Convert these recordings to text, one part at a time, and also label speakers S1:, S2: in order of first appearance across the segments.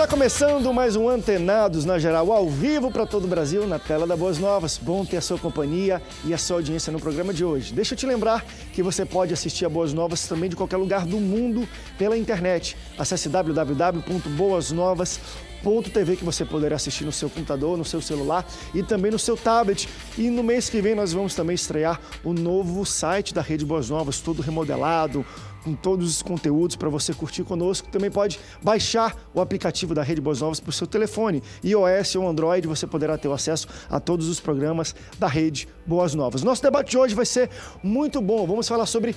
S1: Está começando mais um Antenados na Geral, ao vivo para todo o Brasil, na tela da Boas Novas. Bom ter a sua companhia e a sua audiência no programa de hoje. Deixa eu te lembrar que você pode assistir a Boas Novas também de qualquer lugar do mundo pela internet. Acesse www.boasnovas.com Ponto TV que você poderá assistir no seu computador, no seu celular e também no seu tablet. E no mês que vem nós vamos também estrear o novo site da Rede Boas Novas, todo remodelado, com todos os conteúdos para você curtir conosco. Também pode baixar o aplicativo da Rede Boas Novas para o seu telefone, iOS ou Android, você poderá ter acesso a todos os programas da Rede Boas Novas. Nosso debate de hoje vai ser muito bom. Vamos falar sobre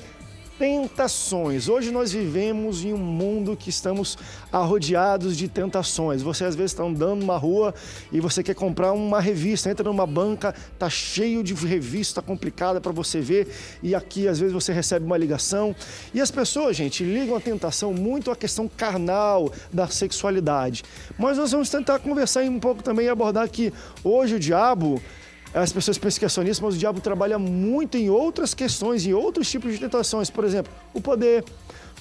S1: tentações. Hoje nós vivemos em um mundo que estamos arrodeados de tentações. Você às vezes está andando numa rua e você quer comprar uma revista, entra numa banca, tá cheio de revista complicada para você ver e aqui às vezes você recebe uma ligação. E as pessoas, gente, ligam a tentação muito à questão carnal da sexualidade. Mas nós vamos tentar conversar um pouco também e abordar que hoje o diabo as pessoas pensam é nisso, mas o diabo trabalha muito em outras questões, em outros tipos de tentações. Por exemplo, o poder,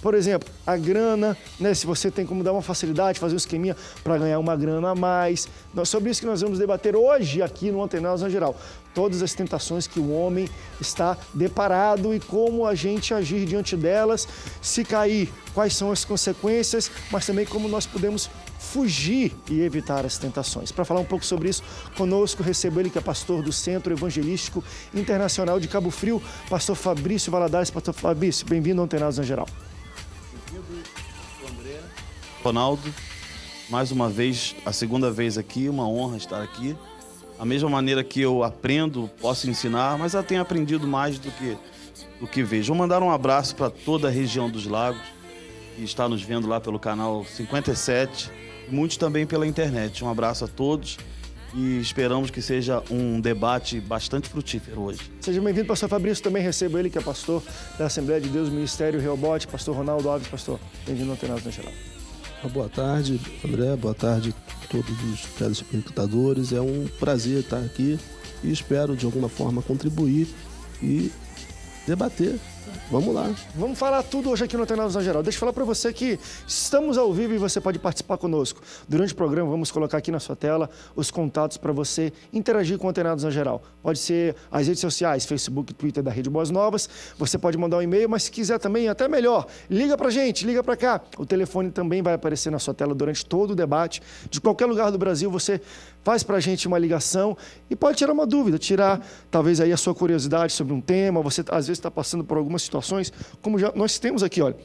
S1: por exemplo, a grana, né? Se você tem como dar uma facilidade, fazer um esqueminha para ganhar uma grana a mais. Nós, sobre isso que nós vamos debater hoje aqui no Antenados na Geral. Todas as tentações que o homem está deparado e como a gente agir diante delas. Se cair, quais são as consequências, mas também como nós podemos fugir e evitar as tentações. Para falar um pouco sobre isso, conosco recebo ele que é pastor do Centro Evangelístico Internacional de Cabo Frio, pastor Fabrício Valadares. Pastor Fabrício, bem-vindo ao Antenados na Geral.
S2: Ronaldo, mais uma vez, a segunda vez aqui, uma honra estar aqui. A mesma maneira que eu aprendo, posso ensinar, mas eu tenho aprendido mais do que do que vejo. Vou mandar um abraço para toda a região dos Lagos que está nos vendo lá pelo canal 57 e muitos também pela internet. Um abraço a todos e esperamos que seja um debate bastante frutífero hoje.
S1: Seja bem-vindo, pastor Fabrício. Também recebo ele, que é pastor da Assembleia de Deus, Ministério Reobote, pastor Ronaldo Alves, pastor. Bem-vindo ao Antenados Nacional.
S3: Então, boa tarde, André. Boa tarde a todos os telespectadores. É um prazer estar aqui e espero de alguma forma contribuir e debater Vamos lá.
S1: Vamos falar tudo hoje aqui no Antena Visão Geral. Deixa eu falar para você que estamos ao vivo e você pode participar conosco. Durante o programa, vamos colocar aqui na sua tela os contatos para você interagir com o Antena Geral. Pode ser as redes sociais, Facebook, Twitter da Rede Boas Novas. Você pode mandar um e-mail, mas se quiser também, até melhor, liga para gente, liga para cá. O telefone também vai aparecer na sua tela durante todo o debate. De qualquer lugar do Brasil, você faz para a gente uma ligação e pode tirar uma dúvida, tirar talvez aí a sua curiosidade sobre um tema, você às vezes está passando por algumas situações, como já, nós temos aqui, olha,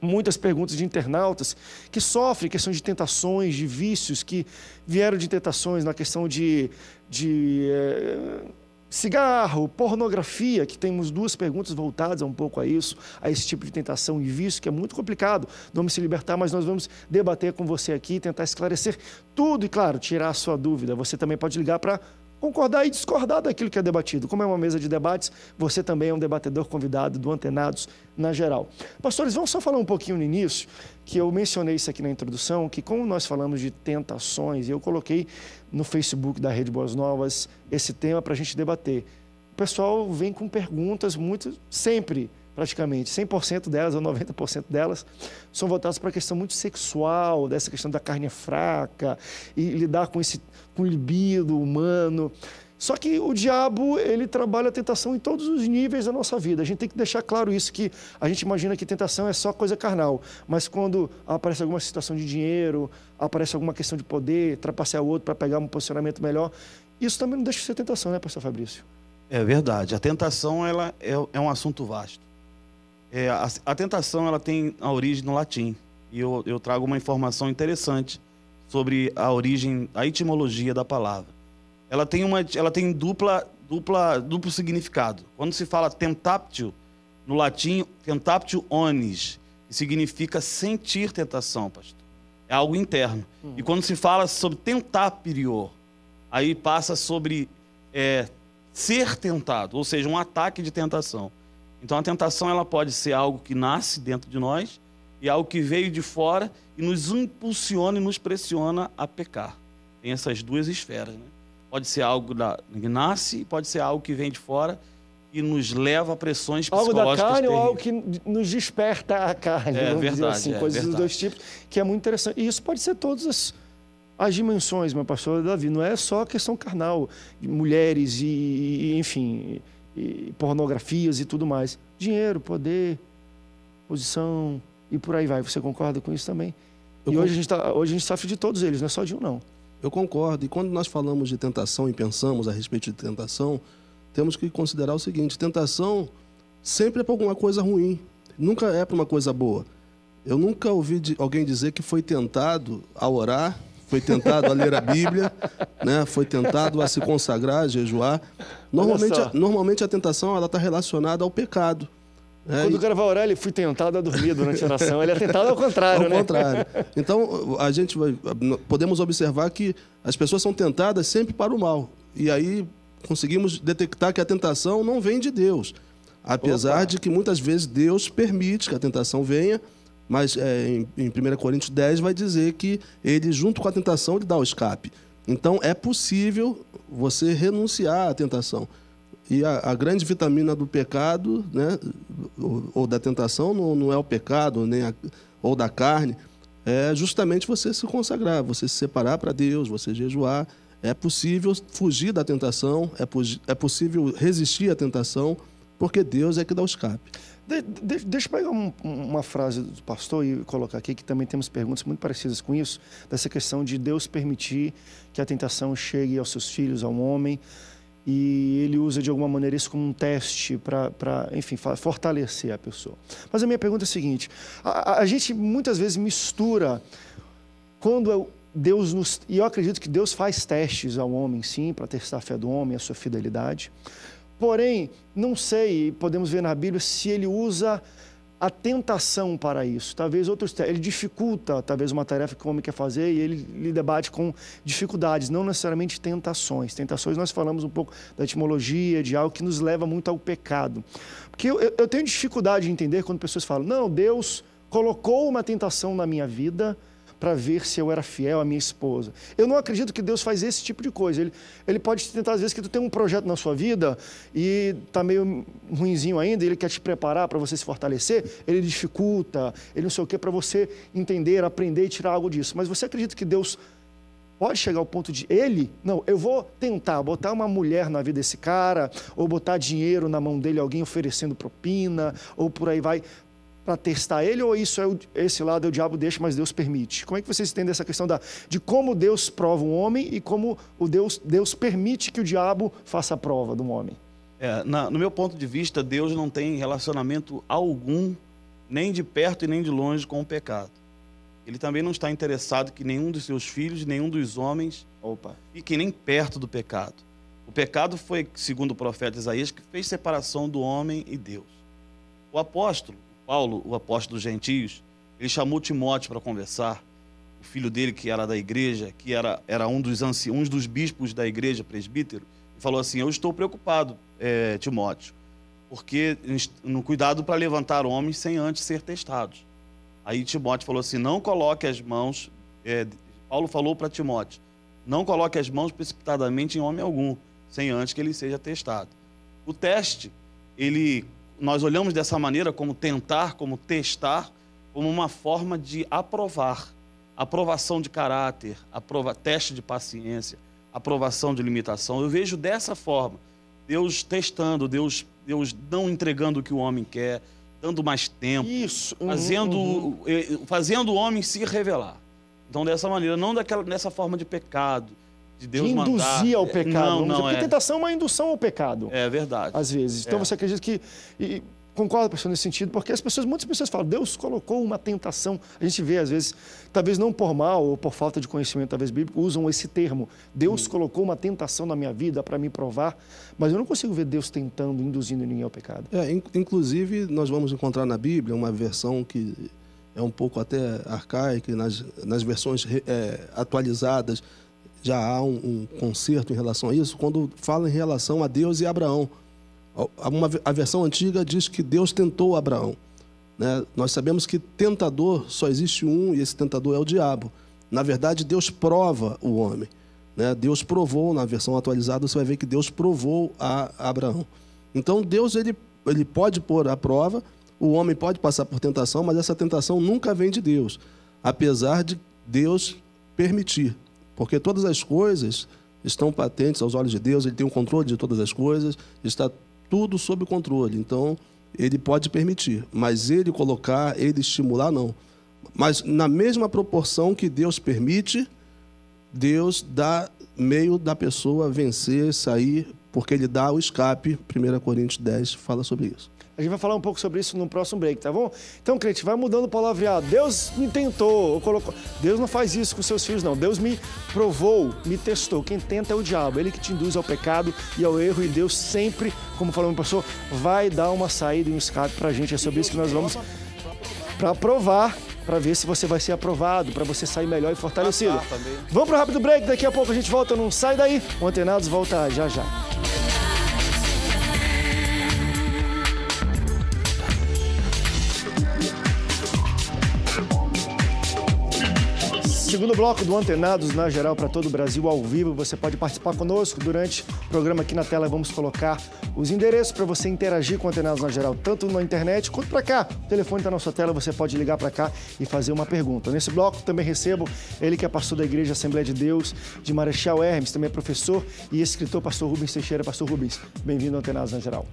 S1: muitas perguntas de internautas que sofrem questão de tentações, de vícios, que vieram de tentações na questão de... de é Cigarro, pornografia, que temos duas perguntas voltadas um pouco a isso, a esse tipo de tentação e vício, que é muito complicado. Vamos se libertar, mas nós vamos debater com você aqui, tentar esclarecer tudo e, claro, tirar a sua dúvida. Você também pode ligar para concordar e discordar daquilo que é debatido. Como é uma mesa de debates, você também é um debatedor convidado do Antenados na geral. Pastores, vamos só falar um pouquinho no início, que eu mencionei isso aqui na introdução, que como nós falamos de tentações, eu coloquei no Facebook da Rede Boas Novas esse tema para a gente debater. O pessoal vem com perguntas muito sempre praticamente 100% delas ou 90% delas são voltadas para a questão muito sexual, dessa questão da carne é fraca e lidar com esse com o libido humano. Só que o diabo, ele trabalha a tentação em todos os níveis da nossa vida. A gente tem que deixar claro isso, que a gente imagina que tentação é só coisa carnal. Mas quando aparece alguma situação de dinheiro, aparece alguma questão de poder, trapacear o outro para pegar um posicionamento melhor, isso também não deixa de ser tentação, né, pastor Fabrício?
S2: É verdade. A tentação ela é, é um assunto vasto. É, a, a, tentação ela tem a origem no latim. E eu, eu trago uma informação interessante sobre a origem, a etimologia da palavra. Ela tem, uma, ela tem dupla, dupla, duplo significado. Quando se fala tentáptio, no latim, tentáptio onis, que significa sentir tentação, pastor. É algo interno. Hum. E quando se fala sobre tentáprio, aí passa sobre é, ser tentado, ou seja, um ataque de tentação. Então a tentação ela pode ser algo que nasce dentro de nós e algo que veio de fora e nos impulsiona e nos pressiona a pecar. Tem essas duas esferas, né? Pode ser algo da, que nasce e pode ser algo que vem de fora e nos leva a pressões psicológicas. Algo da carne terríveis. ou algo
S1: que nos desperta a carne, é, verdade, assim, é, coisas verdade. dos dois tipos, que é muito interessante. E isso pode ser todas as, as dimensões, meu pastor Davi, não é só a questão carnal, mulheres e, e enfim, e pornografias e tudo mais. Dinheiro, poder, posição e por aí vai. Você concorda com isso também? Eu e hoje, a gente tá, hoje a gente sofre
S3: de todos eles, não é só de um, não. Eu concordo. E quando nós falamos de tentação e pensamos a respeito de tentação, temos que considerar o seguinte: tentação sempre é para alguma coisa ruim, nunca é para uma coisa boa. Eu nunca ouvi alguém dizer que foi tentado a orar foi tentado a ler a Bíblia, né? foi tentado a se consagrar, a jejuar. Normalmente, a, normalmente a tentação está relacionada ao pecado. Né? Quando e... o cara vai orar,
S1: ele foi tentado a dormir durante a oração. Ele é tentado ao contrário, ao né? contrário.
S3: Então, a gente vai, podemos observar que as pessoas são tentadas sempre para o mal. E aí conseguimos detectar que a tentação não vem de Deus. Apesar Opa. de que muitas vezes Deus permite que a tentação venha, mas é, em, em 1 Coríntios 10 vai dizer que ele, junto com a tentação, ele dá o escape. Então é possível você renunciar à tentação. E a, a grande vitamina do pecado, né, ou, ou da tentação, não, não, é o pecado, nem a, ou da carne, é justamente você se consagrar, você se separar para Deus, você jejuar. É possível fugir da tentação, é,
S1: é possível resistir à tentação porque Deus é que dá o escape. De, de, deixa eu pegar um, uma frase do pastor e colocar aqui, que também temos perguntas muito parecidas com isso, dessa questão de Deus permitir que a tentação chegue aos seus filhos, ao homem, e ele usa de alguma maneira isso como um teste para, enfim, fortalecer a pessoa. Mas a minha pergunta é a seguinte: a, a gente muitas vezes mistura quando é o Deus nos. E eu acredito que Deus faz testes ao homem, sim, para testar a fé do homem, a sua fidelidade. Porém, não sei, podemos ver na Bíblia, se ele usa a tentação para isso. Talvez outros. Ele dificulta, talvez, uma tarefa que o homem quer fazer e ele, lhe debate com dificuldades, não necessariamente tentações. Tentações, nós falamos um pouco da etimologia, de algo que nos leva muito ao pecado. Porque eu, eu tenho dificuldade de entender quando pessoas falam, não, Deus colocou uma tentação na minha vida para ver se eu era fiel à minha esposa. Eu não acredito que Deus faz esse tipo de coisa. Ele, ele pode te tentar, às vezes, que tu tem um projeto na sua vida e tá meio ruinzinho ainda, ele quer te preparar para você se fortalecer, ele dificulta, ele não sei o quê, para você entender, aprender e tirar algo disso. Mas você acredita que Deus pode chegar ao ponto de ele, não, eu vou tentar botar uma mulher na vida desse cara, ou botar dinheiro na mão dele, alguém oferecendo propina, ou por aí vai, para testar ele ou isso é o, esse lado é o diabo deixa, mas Deus permite? Como é que vocês entendem essa questão da, de como Deus prova um homem e como o Deus, Deus permite que o diabo faça a prova de um homem?
S2: É, na, no meu ponto de vista, Deus não tem relacionamento algum, nem de perto e nem de longe, com o pecado. Ele também não está interessado que nenhum dos seus filhos, nenhum dos homens, Opa. fiquem nem perto do pecado. O pecado foi, segundo o profeta Isaías, que fez separação do homem e Deus. O apóstolo, Paulo, o apóstolo dos gentios, ele chamou Timóteo para conversar, o filho dele que era da igreja, que era, era um dos anciãos, dos bispos da igreja, presbítero, e falou assim: Eu estou preocupado, é, Timóteo, porque no cuidado para levantar homens sem antes ser testados. Aí Timóteo falou assim: Não coloque as mãos. É, Paulo falou para Timóteo: Não coloque as mãos precipitadamente em homem algum, sem antes que ele seja testado. O teste, ele nós olhamos dessa maneira como tentar, como testar, como uma forma de aprovar. Aprovação de caráter, aprova, teste de paciência, aprovação de limitação. Eu vejo dessa forma. Deus testando, Deus, Deus não entregando o que o homem quer, dando mais tempo. Isso. Uhum, fazendo, uhum. Eh, fazendo o homem se revelar. Então, dessa maneira, não daquela, nessa forma de pecado, de Deus de induzir mandar... ao pecado. Não, não Porque é.
S1: tentação é uma indução ao pecado. É verdade. Às vezes. Então é. você acredita que... E, concordo com a nesse sentido, porque as pessoas, muitas pessoas falam, Deus colocou uma tentação. A gente vê, às vezes, talvez não por mal ou por falta de conhecimento, talvez bíblico, usam esse termo. Deus hum. colocou uma tentação na minha vida para me provar, mas eu não consigo ver Deus tentando, induzindo ninguém ao pecado.
S3: É, inclusive, nós vamos encontrar na Bíblia uma versão que é um pouco até arcaica, nas, nas versões é, atualizadas, já há um, um conserto em relação a isso, quando fala em relação a Deus e Abraão. Uma, a versão antiga diz que Deus tentou Abraão. Né? Nós sabemos que tentador só existe um e esse tentador é o diabo. Na verdade, Deus prova o homem. Né? Deus provou, na versão atualizada, você vai ver que Deus provou a Abraão. Então, Deus ele, ele pode pôr à prova, o homem pode passar por tentação, mas essa tentação nunca vem de Deus, apesar de Deus permitir. Porque todas as coisas estão patentes aos olhos de Deus, ele tem o controle de todas as coisas, está tudo sob controle. Então, ele pode permitir, mas ele colocar, ele estimular, não. Mas na mesma proporção que Deus permite, Deus dá meio da pessoa vencer, sair, porque ele dá o escape. 1 Coríntios 10 fala sobre isso.
S1: A gente vai falar um pouco sobre isso no próximo break, tá bom? Então, crente, vai mudando o palavreado. Deus me tentou, colocou. Deus não faz isso com seus filhos, não. Deus me provou, me testou. Quem tenta é o diabo, ele que te induz ao pecado e ao erro. E Deus sempre, como falou o pastor, vai dar uma saída e um escape pra gente. É sobre isso que nós vamos para provar para ver se você vai ser aprovado, para você sair melhor e fortalecido. Vamos para o rápido break, daqui a pouco a gente volta, não sai daí. O Antenados volta já já. Segundo bloco do Antenados na Geral para todo o Brasil ao vivo. Você pode participar conosco durante o programa aqui na tela. Vamos colocar os endereços para você interagir com o Antenados na Geral, tanto na internet quanto para cá. O telefone está na sua tela, você pode ligar para cá e fazer uma pergunta. Nesse bloco também recebo ele que é pastor da Igreja Assembleia de Deus de Marechal Hermes, também é professor e escritor, pastor Rubens Teixeira. Pastor Rubens, bem-vindo ao Antenados na Geral.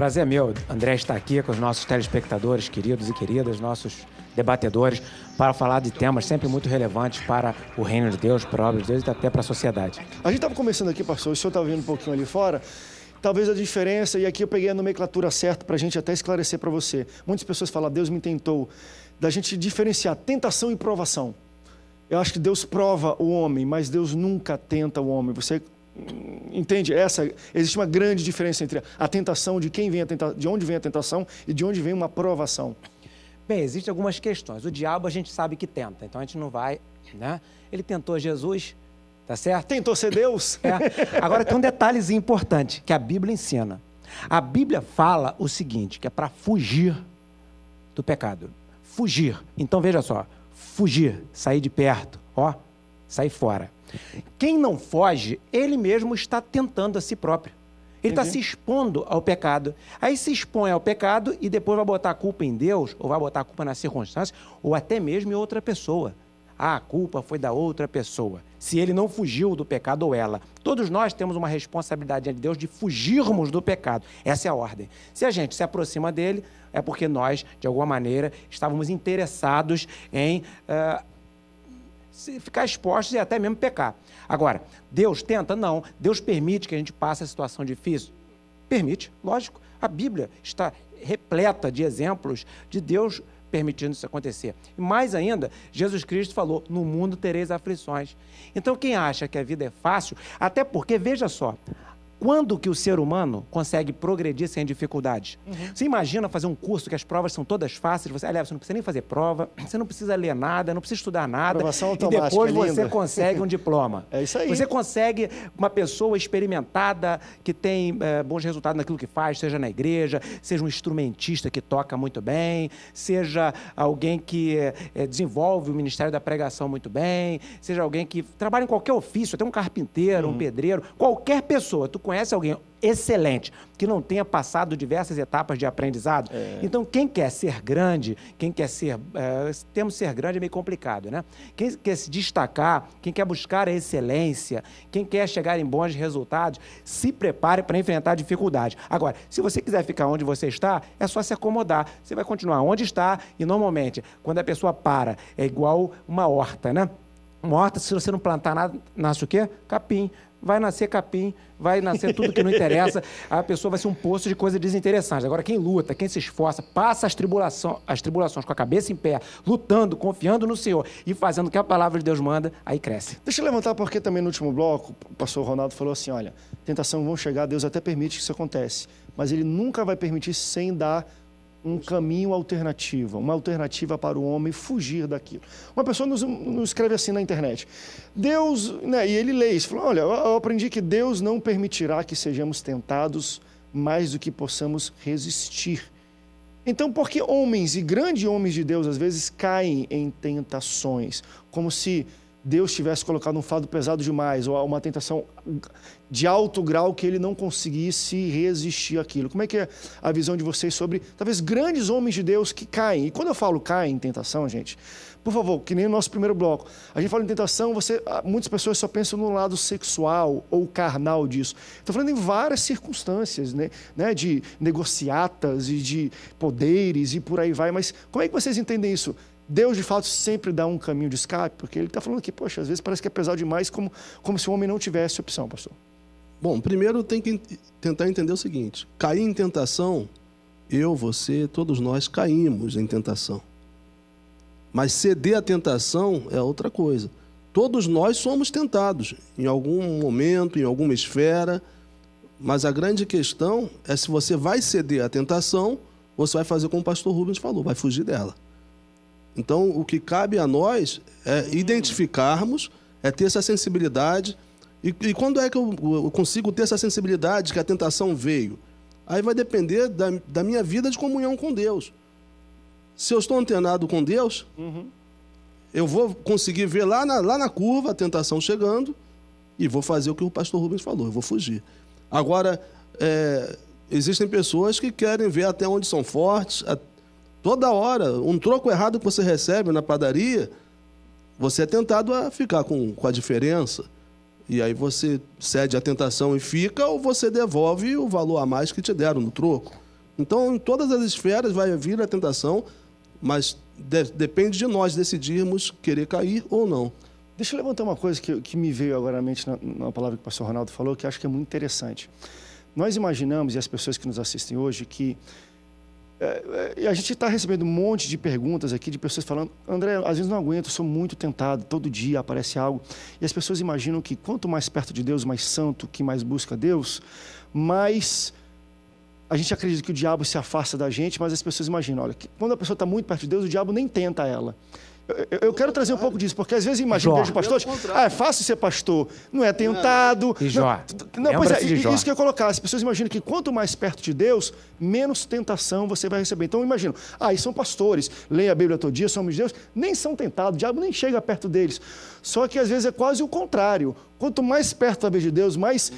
S4: Prazer é meu, André, estar aqui com os nossos telespectadores queridos e queridas, nossos debatedores, para falar de temas sempre muito relevantes para o reino de Deus, para a obra de Deus e até para a sociedade.
S1: A gente estava começando aqui, pastor, o senhor estava vindo um pouquinho ali fora, talvez a diferença, e aqui eu peguei a nomenclatura certa para a gente até esclarecer para você. Muitas pessoas falam, Deus me tentou, da gente diferenciar tentação e provação. Eu acho que Deus prova o homem, mas Deus nunca tenta o homem. Você Entende? Essa existe uma grande diferença entre a tentação de quem vem a tenta, de onde vem a tentação e de onde vem uma provação.
S4: Bem, existem algumas questões. O diabo a gente sabe que tenta, então a gente não vai, né? Ele tentou Jesus, tá certo? Tentou ser Deus. É. Agora tem um detalhezinho importante que a Bíblia ensina. A Bíblia fala o seguinte, que é para fugir do pecado. Fugir. Então veja só, fugir, sair de perto, ó, sair fora. Quem não foge, ele mesmo está tentando a si próprio. Ele está se expondo ao pecado. Aí se expõe ao pecado e depois vai botar a culpa em Deus, ou vai botar a culpa nas circunstâncias, ou até mesmo em outra pessoa. Ah, a culpa foi da outra pessoa. Se ele não fugiu do pecado ou ela. Todos nós temos uma responsabilidade de Deus de fugirmos do pecado. Essa é a ordem. Se a gente se aproxima dele, é porque nós, de alguma maneira, estávamos interessados em uh, se ficar expostos e até mesmo pecar. Agora, Deus tenta? Não. Deus permite que a gente passe a situação difícil? Permite, lógico. A Bíblia está repleta de exemplos de Deus permitindo isso acontecer. E mais ainda, Jesus Cristo falou: No mundo tereis aflições. Então, quem acha que a vida é fácil, até porque, veja só, quando que o ser humano consegue progredir sem dificuldade? Uhum. Você imagina fazer um curso que as provas são todas fáceis, você, aliás, você não precisa nem fazer prova, você não precisa ler nada, não precisa estudar nada, e depois você lindo. consegue um diploma. é isso aí. Você consegue uma pessoa experimentada, que tem é, bons resultados naquilo que faz, seja na igreja, seja um instrumentista que toca muito bem, seja alguém que é, desenvolve o ministério da pregação muito bem, seja alguém que trabalha em qualquer ofício, até um carpinteiro, uhum. um pedreiro, qualquer pessoa, tu conhece alguém excelente que não tenha passado diversas etapas de aprendizado? É. Então, quem quer ser grande, quem quer ser. É, temos ser grande é meio complicado, né? Quem quer se destacar, quem quer buscar a excelência, quem quer chegar em bons resultados, se prepare para enfrentar dificuldade. Agora, se você quiser ficar onde você está, é só se acomodar. Você vai continuar onde está e, normalmente, quando a pessoa para, é igual uma horta, né? Uma horta, se você não plantar nada, nasce o quê? Capim. Vai nascer capim vai nascer tudo que não interessa, a pessoa vai ser um poço de coisas desinteressantes. Agora, quem luta, quem se esforça, passa as, tribulação, as tribulações com a cabeça em pé, lutando, confiando no Senhor e fazendo o que a palavra de Deus manda, aí cresce.
S1: Deixa eu levantar, porque também no último bloco, o pastor Ronaldo falou assim: olha, tentação vão chegar, Deus até permite que isso acontece, mas ele nunca vai permitir sem dar um caminho alternativo, uma alternativa para o homem fugir daquilo. Uma pessoa nos, nos escreve assim na internet: Deus, né, e ele lê isso, fala, olha, eu aprendi que Deus não permitirá que sejamos tentados mais do que possamos resistir. Então, por que homens e grandes homens de Deus às vezes caem em tentações? Como se Deus tivesse colocado um fardo pesado demais, ou uma tentação de alto grau que ele não conseguisse resistir àquilo. Como é que é a visão de vocês sobre, talvez, grandes homens de Deus que caem? E quando eu falo caem em tentação, gente, por favor, que nem no nosso primeiro bloco, a gente fala em tentação, você, ah, muitas pessoas só pensam no lado sexual ou carnal disso. Estou falando em várias circunstâncias, né? né? De negociatas e de poderes e por aí vai, mas como é que vocês entendem isso? Deus, de fato, sempre dá um caminho de escape, porque ele está falando que, poxa, às vezes parece que é pesado demais, como, como se o homem não tivesse opção, pastor. Bom, primeiro tem que
S3: tentar entender o seguinte: cair em tentação, eu, você, todos nós caímos em tentação. Mas ceder à tentação é outra coisa. Todos nós somos tentados, em algum momento, em alguma esfera. Mas a grande questão é se você vai ceder à tentação, você vai fazer como o pastor Rubens falou, vai fugir dela. Então, o que cabe a nós é hum. identificarmos, é ter essa sensibilidade. E, e quando é que eu, eu, consigo ter essa sensibilidade que a tentação veio? Aí vai depender da, da minha vida de comunhão com Deus. Se eu estou antenado com Deus, uhum. eu vou conseguir ver lá na, lá na curva a tentação chegando e vou fazer o que o pastor Rubens falou, eu vou fugir. Agora, é, existem pessoas que querem ver até onde são fortes, Toda hora, um troco errado que você recebe na padaria, você é tentado a ficar com, com a diferença. E aí você cede à tentação e fica, ou você devolve o valor a mais que te deram no troco. Então, em todas as esferas vai vir a tentação,
S1: mas de, depende de nós decidirmos querer cair ou não. Deixa eu levantar uma coisa que, que me veio agora à mente na, na palavra que o pastor Ronaldo falou, que acho que é muito interessante. Nós imaginamos, e as pessoas que nos assistem hoje, que é, é, e a gente está recebendo um monte de perguntas aqui de pessoas falando, André, às vezes não aguento, sou muito tentado, todo dia aparece algo. E as pessoas imaginam que quanto mais perto de Deus, mais santo, que mais busca Deus, mais a gente acredita que o diabo se afasta da gente, mas as pessoas imaginam, olha, quando a pessoa está muito perto de Deus, o diabo nem tenta ela. Eu, eu quero trazer um pouco disso, porque às vezes imagina vejo pastores. Ah, é fácil ser pastor. Não é tentado. É. É, e Jó. Não, não pois é, isso que eu colocar. As pessoas imaginam que quanto mais perto de Deus, menos tentação você vai receber. Então imagino, ah, são pastores, leia a Bíblia todo dia, homens de Deus, nem são tentados, o diabo nem chega perto deles. Só que às vezes é quase o contrário. Quanto mais perto vez de Deus, mais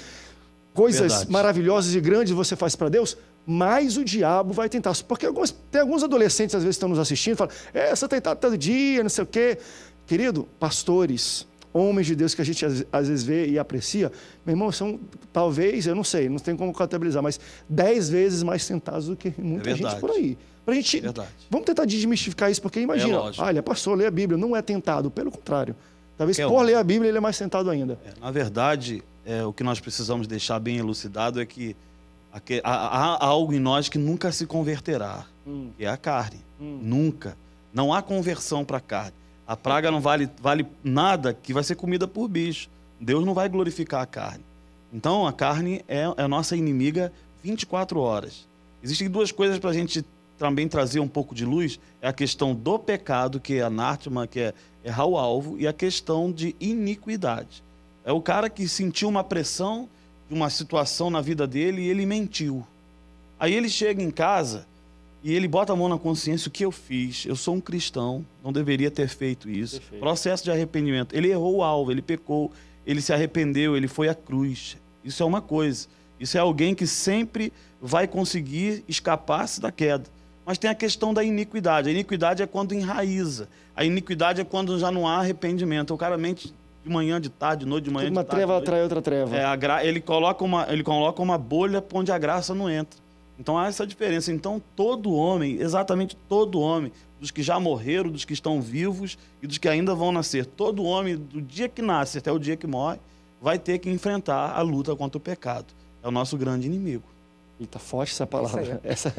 S1: coisas Verdade. maravilhosas e grandes você faz para Deus, mais o diabo vai tentar. Porque algumas, tem alguns adolescentes, às vezes, que estão nos assistindo, falam, é, você tentado todo dia, não sei o quê. Querido, pastores, homens de Deus que a gente às, vezes vê e aprecia, meu irmão, são talvez, eu não sei, não tem como contabilizar, mas dez vezes mais tentados do que é muita é gente por aí. Pra gente, é vamos tentar desmistificar isso, porque imagina, é ah, é pastor, lê a Bíblia, não é tentado, pelo contrário. Talvez por ler a Bíblia ele é mais tentado ainda. É,
S2: na verdade, é, o que nós precisamos deixar bem elucidado é que Há algo em nós que nunca se converterá, hum. que é a carne. Hum. Nunca. Não há conversão para a carne. A praga não vale, vale nada que vai ser comida por bicho. Deus não vai glorificar a carne. Então, a carne é, é a nossa inimiga 24 horas. Existem duas coisas para a gente também trazer um pouco de luz. É a questão do pecado, que é anátema, que é errar é o alvo, e a questão de iniquidade. É o cara que sentiu uma pressão de uma situação na vida dele e ele mentiu. Aí ele chega em casa e ele bota a mão na consciência: o que eu fiz? Eu sou um cristão, não deveria ter feito isso. Perfeito. Processo de arrependimento. Ele errou o alvo, ele pecou, ele se arrependeu, ele foi à cruz. Isso é uma coisa. Isso é alguém que sempre vai conseguir escapar-se da queda. Mas tem a questão da iniquidade. A iniquidade é quando enraiza. A iniquidade é quando já não há arrependimento. O cara mente de manhã, de tarde, de noite, de manhã, uma de tarde. Uma treva atrai outra treva. É, gra... ele, coloca uma, ele coloca uma bolha onde a graça não entra. Então há essa diferença. Então todo homem, exatamente todo homem, dos que já morreram, dos que estão vivos e dos que ainda vão nascer, todo homem, do dia que nasce até o dia que morre, vai ter que enfrentar a luta contra o pecado. É o nosso grande
S1: inimigo. Eita, tá forte essa palavra. Essa,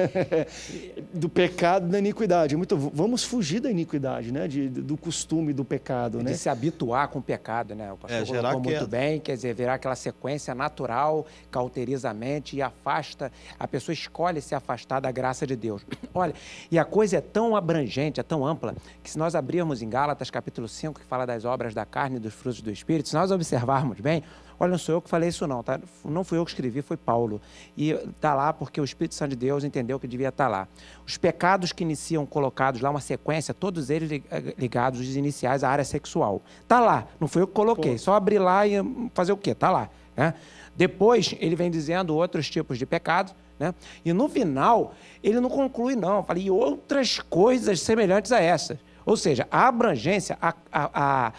S1: do pecado da iniquidade.
S4: Muito, vamos fugir da iniquidade, né? De, do costume do pecado, né? De se habituar com o pecado, né? O pastor é, colocou muito queda. É bem, quer dizer, virar aquela sequência natural, cauterizamente, e afasta, a pessoa escolhe se afastar da graça de Deus. Olha, e a coisa é tão abrangente, é tão ampla, que se nós abrirmos em Gálatas capítulo 5, que fala das obras da carne e dos frutos do Espírito, se nós observarmos bem, Olha, não sou eu que falei isso não, tá? Não fui eu que escrevi, foi Paulo. E está lá porque o Espírito Santo de Deus entendeu que devia estar tá lá. Os pecados que iniciam colocados lá, uma sequência, todos eles eh, ligados, os iniciais, à área sexual. Está lá, não fui eu que coloquei. Pô. Só abrir lá e hum, fazer o quê? Está lá. Né? Depois, ele vem dizendo outros tipos de pecados, né? E no final, ele não conclui, não. Falei e outras coisas semelhantes a essas. Ou seja, a abrangência, a, a, a,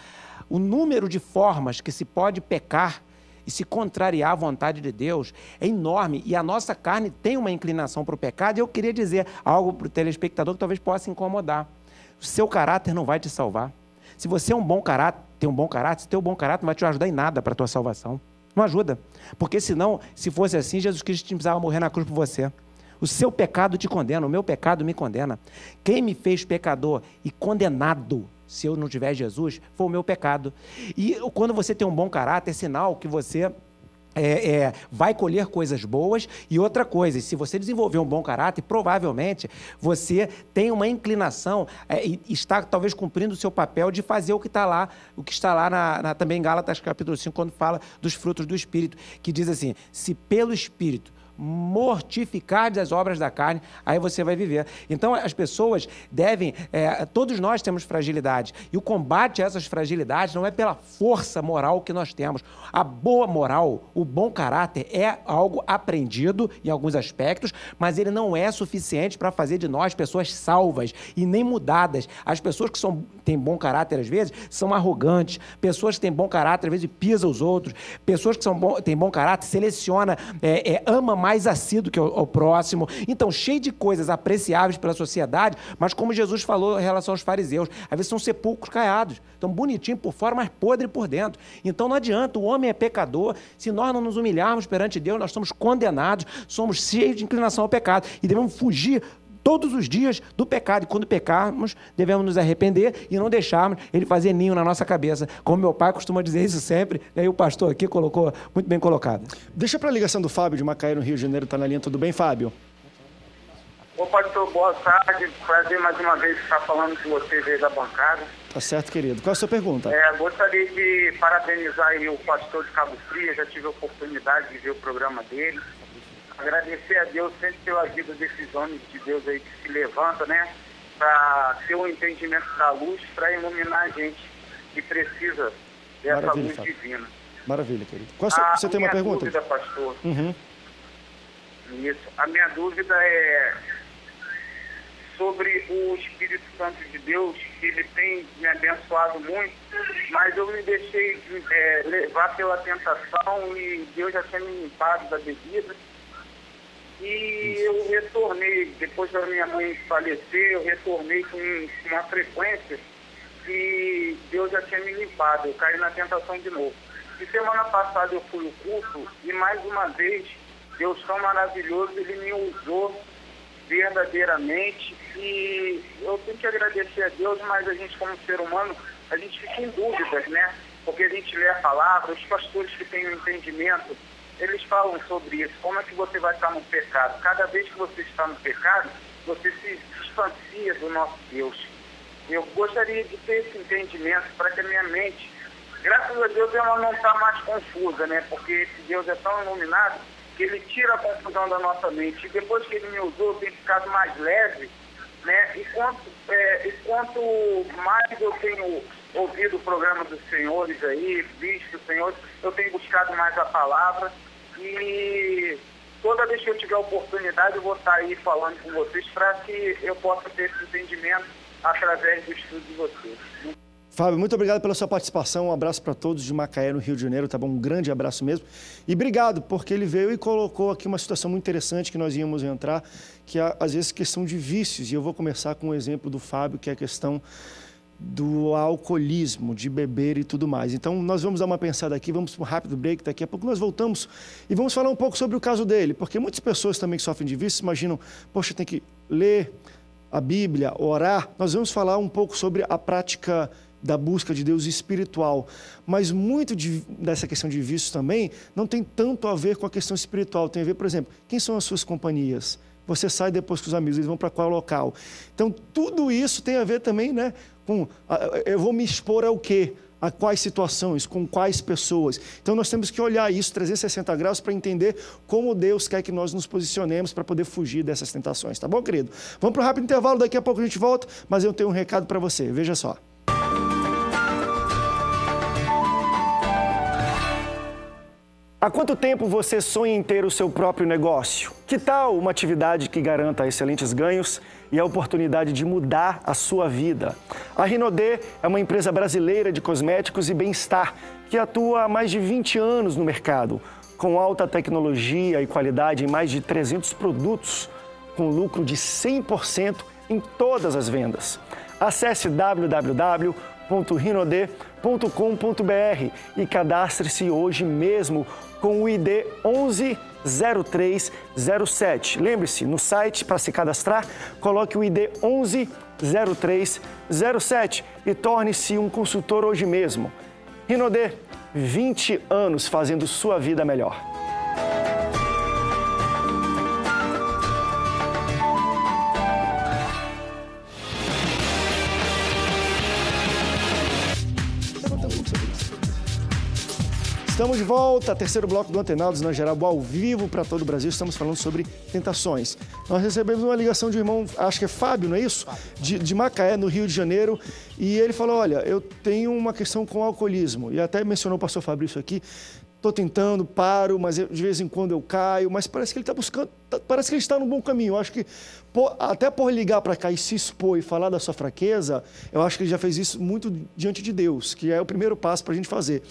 S4: o número de formas que se pode pecar e se contrariar à vontade de Deus é enorme. E a nossa carne tem uma inclinação para o pecado. E eu queria dizer algo para o telespectador que talvez possa incomodar. O seu caráter não vai te salvar. Se você é um bom caráter, tem um bom caráter, se teu bom caráter não vai te ajudar em nada para a tua salvação. Não ajuda. Porque senão, se fosse assim, Jesus Cristo precisava morrer na cruz por você. O seu pecado te condena, o meu pecado me condena. Quem me fez pecador e condenado se eu não tiver Jesus, foi o meu pecado. E quando você tem um bom caráter, é sinal que você é, é, vai colher coisas boas. E outra coisa, se você desenvolver um bom caráter, provavelmente você tem uma inclinação é, e está talvez cumprindo o seu papel de fazer o que está lá, o que está lá na, na, também em Gálatas capítulo 5, quando fala dos frutos do Espírito, que diz assim: se pelo Espírito mortificar as obras da carne, aí você vai viver. Então as pessoas devem, é, todos nós temos fragilidade e o combate a essas fragilidades não é pela força moral que nós temos. A boa moral, o bom caráter é algo aprendido em alguns aspectos, mas ele não é suficiente para fazer de nós pessoas salvas e nem mudadas. As pessoas que são, têm bom caráter às vezes são arrogantes, pessoas que têm bom caráter às vezes pisam os outros, pessoas que são bom, têm bom caráter seleciona, é, é ama mais assíduo que o próximo. Então, cheio de coisas apreciáveis pela sociedade, mas como Jesus falou em relação aos fariseus, às vezes são sepulcros caiados. Então, bonitinho por fora, mas podre por dentro. Então, não adianta, o homem é pecador. Se nós não nos humilharmos perante Deus, nós somos condenados, somos cheios de inclinação ao pecado e devemos fugir todos os dias do pecado. E quando pecarmos, devemos nos arrepender e não deixarmos ele fazer ninho na nossa cabeça. Como meu pai costuma dizer isso sempre, e aí o pastor aqui colocou muito bem colocado. Deixa para a ligação do Fábio de Macaé, no Rio de
S1: Janeiro, está na linha. Tudo bem, Fábio?
S5: Ô, pastor, boa tarde. Prazer mais uma vez estar falando com vocês aí da bancada.
S1: Tá certo, querido. Qual é a sua pergunta? É,
S5: gostaria de parabenizar o pastor de Cabo Frio. Já tive a oportunidade de ver o programa dele. Agradecer a Deus sempre pela vida desses homens de Deus aí que se levanta, né? Para ter o um entendimento da luz, para iluminar a gente que precisa dessa Maravilha, luz Fábio. divina.
S1: Maravilha, querido. Qual é a, ah, você tem uma pergunta? Dúvida, pastor. Uhum.
S5: Isso. A minha dúvida é sobre o Espírito Santo de Deus, que ele tem me abençoado muito, mas eu me deixei é, levar pela tentação e Deus já tinha me limpado da bebida e eu retornei, depois da minha mãe falecer, eu retornei com uma frequência que Deus já tinha me limpado, eu caí na tentação de novo. E semana passada eu fui o culto e mais uma vez, Deus tão maravilhoso, ele me usou verdadeiramente e eu tenho que agradecer a Deus, mas a gente como ser humano, a gente fica em dúvidas, né? Porque a gente lê a palavra, os pastores que têm o um entendimento, eles falam sobre isso, como é que você vai estar no pecado. Cada vez que você está no pecado, você se distancia do nosso Deus. Eu gostaria de ter esse entendimento para que a minha mente, graças a Deus, ela não está mais confusa, né? Porque esse Deus é tão iluminado que ele tira a confusão da nossa mente. E depois que ele me usou, eu tenho ficado mais leve, né? E quanto, é, e quanto mais eu tenho ouvido o programa dos senhores aí, visto os senhores, eu tenho buscado mais a palavra e toda vez que eu tiver oportunidade, eu vou estar aí falando com vocês para que eu possa ter esse entendimento através do estudo de vocês.
S1: Fábio, muito obrigado pela sua participação. Um abraço para todos de Macaé, no Rio de Janeiro, tá bom? Um grande abraço mesmo. E obrigado, porque ele veio e colocou aqui uma situação muito interessante que nós íamos entrar, que é, às vezes, questão de vícios. E eu vou começar com o um exemplo do Fábio, que é a questão do alcoolismo, de beber e tudo mais. Então, nós vamos dar uma pensada aqui, vamos para um rápido break, daqui a pouco nós voltamos e vamos falar um pouco sobre o caso dele, porque muitas pessoas também que sofrem de vício imaginam, poxa, tem que ler a Bíblia, orar. Nós vamos falar um pouco sobre a prática da busca de Deus espiritual. Mas muito de, dessa questão de vícios também não tem tanto a ver com a questão espiritual. Tem a ver, por exemplo, quem são as suas companhias? Você sai depois com os amigos, eles vão para qual local? Então, tudo isso tem a ver também né, com, eu vou me expor ao quê? A quais situações, com quais pessoas. Então nós temos que olhar isso 360 graus para entender como Deus quer que nós nos posicionemos para poder fugir dessas tentações, tá bom, querido? Vamos para um rápido intervalo, daqui a pouco a gente volta, mas eu tenho um recado para você. Veja só. Há quanto tempo você sonha em ter o seu próprio negócio? Que tal uma atividade que garanta excelentes ganhos e a oportunidade de mudar a sua vida? A Rinodê é uma empresa brasileira de cosméticos e bem-estar que atua há mais de 20 anos no mercado, com alta tecnologia e qualidade em mais de 300 produtos, com lucro de 100% em todas as vendas. Acesse www www.rinode.com.br e cadastre-se hoje mesmo com o ID 110307. Lembre-se, no site para se cadastrar, coloque o ID 110307 e torne-se um consultor hoje mesmo. Rinodê, 20 anos fazendo sua vida melhor. Estamos de volta, terceiro bloco do Antenados na Geral ao vivo para todo o Brasil. Estamos falando sobre tentações. Nós recebemos uma ligação de um irmão, acho que é Fábio, não é isso? De, de Macaé, no Rio de Janeiro. E ele falou: Olha, eu tenho uma questão com alcoolismo. E até mencionou o pastor Fabrício aqui. Estou tentando, paro, mas de vez em quando eu caio. Mas parece que ele está buscando, tá, parece que ele está no bom caminho. Eu acho que por, até por ligar para cá e se expor e falar da sua fraqueza, eu acho que ele já fez isso muito diante de Deus, que é o primeiro passo para a gente fazer.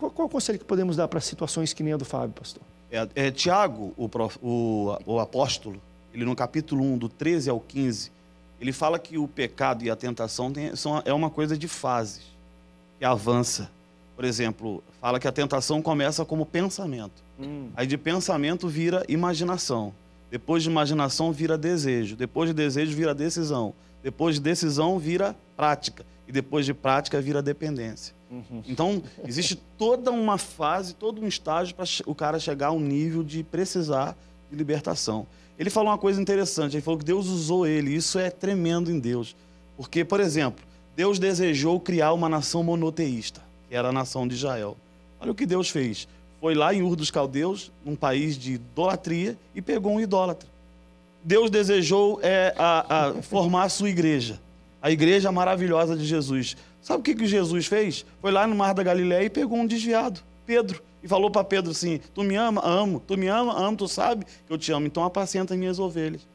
S1: Qual, qual o conselho que podemos dar para situações que nem a do Fábio, pastor?
S2: É, é Tiago, o, prof, o, o apóstolo, ele no capítulo 1, do 13 ao 15, ele fala que o pecado e a tentação tem, são, é uma coisa de fases, que avança. Por exemplo, fala que a tentação começa como pensamento. Hum. Aí de pensamento vira imaginação. Depois de imaginação vira desejo. Depois de desejo vira decisão. Depois de decisão vira prática. E depois de prática vira dependência. Uhum. Então, existe toda uma fase, todo um estágio para o cara chegar a um nível de precisar de libertação. Ele falou uma coisa interessante, ele falou que Deus usou ele, isso é tremendo em Deus. Porque, por exemplo, Deus desejou criar uma nação monoteísta, que era a nação de Israel. Olha o que Deus fez. Foi lá em Ur dos Caldeus, num país de idolatria, e pegou um idólatra. Deus desejou é, a, a formar a sua igreja a igreja maravilhosa de Jesus. Sabe o que, que Jesus fez? Foi lá no Mar da Galileia e pegou um desviado, Pedro, e falou para Pedro assim: Tu me ama? Amo. Tu me ama? Amo. Tu sabe que eu te amo. Então apacenta minhas ovelhas.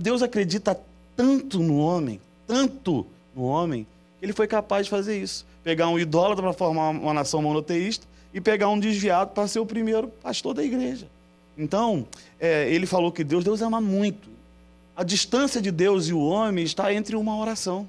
S2: Deus acredita tanto no homem, tanto no homem, que ele foi capaz de fazer isso. Pegar um idólatra para formar uma nação monoteísta e pegar um desviado para ser o primeiro pastor da igreja. Então, é, ele falou que Deus, Deus ama muito a distância de Deus e o homem está entre uma oração.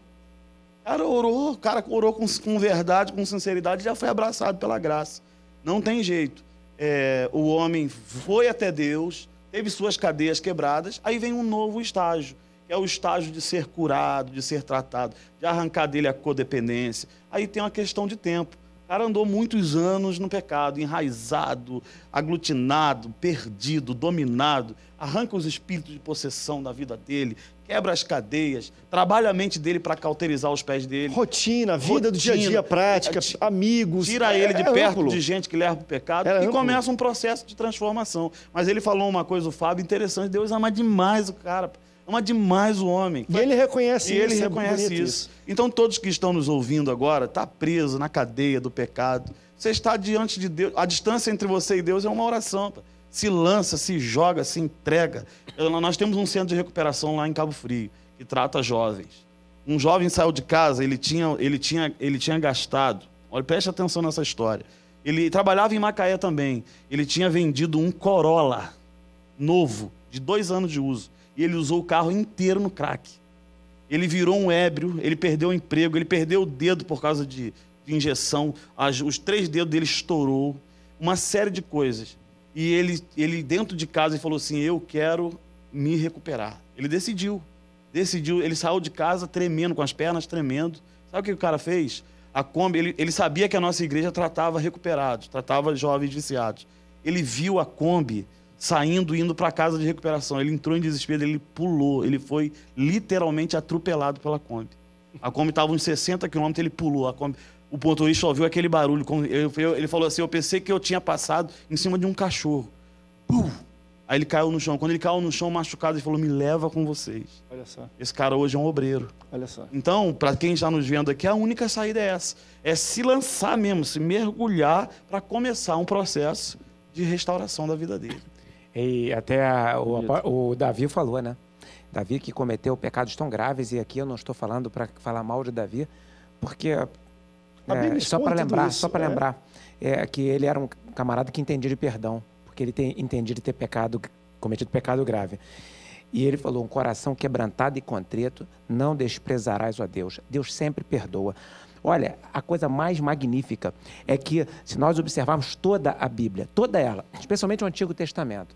S2: O cara orou, o cara orou com, com verdade, com sinceridade, já foi abraçado pela graça. Não tem jeito. É, o homem foi até Deus, teve suas cadeias quebradas, aí vem um novo estágio, que é o estágio de ser curado, de ser tratado, de arrancar dele a codependência. Aí tem uma questão de tempo cara andou muitos anos no pecado, enraizado, aglutinado, perdido, dominado. Arranca os espíritos de possessão da vida dele, quebra as cadeias, trabalha a mente dele para cauterizar os pés dele. Rotina, vida Rotina, do dia a dia, prática, é,
S1: amigos.
S2: Tira é, ele de é perto de gente que leva o pecado é e começa um processo de transformação. Mas ele falou uma coisa, o Fábio, interessante. Deus ama demais o cara ama demais o homem. E ele reconhece e isso. Ele é reconhece isso. isso. Então todos que estão nos ouvindo agora, está preso na cadeia do pecado. Você está diante de Deus. A distância entre você e Deus é uma oração. Se lança, se joga, se entrega. Nós temos um centro de recuperação lá em Cabo Frio que trata jovens. Um jovem saiu de casa, ele tinha, ele tinha, ele tinha gastado. Olha, preste atenção nessa história. Ele trabalhava em Macaé também. Ele tinha vendido um Corolla novo, de dois anos de uso e ele usou o carro inteiro no crack. Ele virou um ébrio, ele perdeu o emprego, ele perdeu o dedo por causa de, de injeção, as, os três dedos dele estourou, uma série de coisas. E ele, ele dentro de casa ele falou assim: Eu quero me recuperar. Ele decidiu. Decidiu, ele saiu de casa tremendo, com as pernas tremendo. Sabe o que o cara fez? A Kombi, ele, ele sabia que a nossa igreja tratava recuperados, tratava jovens viciados. Ele viu a Kombi saindo indo para casa de recuperação. Ele entrou em desespero, ele pulou, ele foi literalmente atropelado pela Kombi. A Kombi estava uns 60 km, ele pulou. A Kombi... O motorista ouviu aquele barulho. Ele falou assim: Eu pensei que eu tinha passado em cima de um cachorro. Aí ele caiu no chão. Quando ele caiu no chão machucado, ele falou: Me leva com vocês. Olha só. Esse cara hoje é um obreiro. Olha só. Então, para quem está nos vendo aqui, a única saída é essa: é se lançar mesmo, se mergulhar
S4: para começar um processo de restauração da vida dele. E até a, o, o Davi falou, né? Davi que cometeu pecados tão graves, e aqui eu não estou falando para falar mal de Davi, porque é, só para lembrar, isso, só para é? lembrar, é, que ele era um camarada que entendia de perdão, porque ele tem, entendia de ter pecado, cometido pecado grave. E ele falou: um coração quebrantado e contrito, não desprezarás a Deus. Deus sempre perdoa. Olha, a coisa mais magnífica é que, se nós observarmos toda a Bíblia, toda ela, especialmente o Antigo Testamento,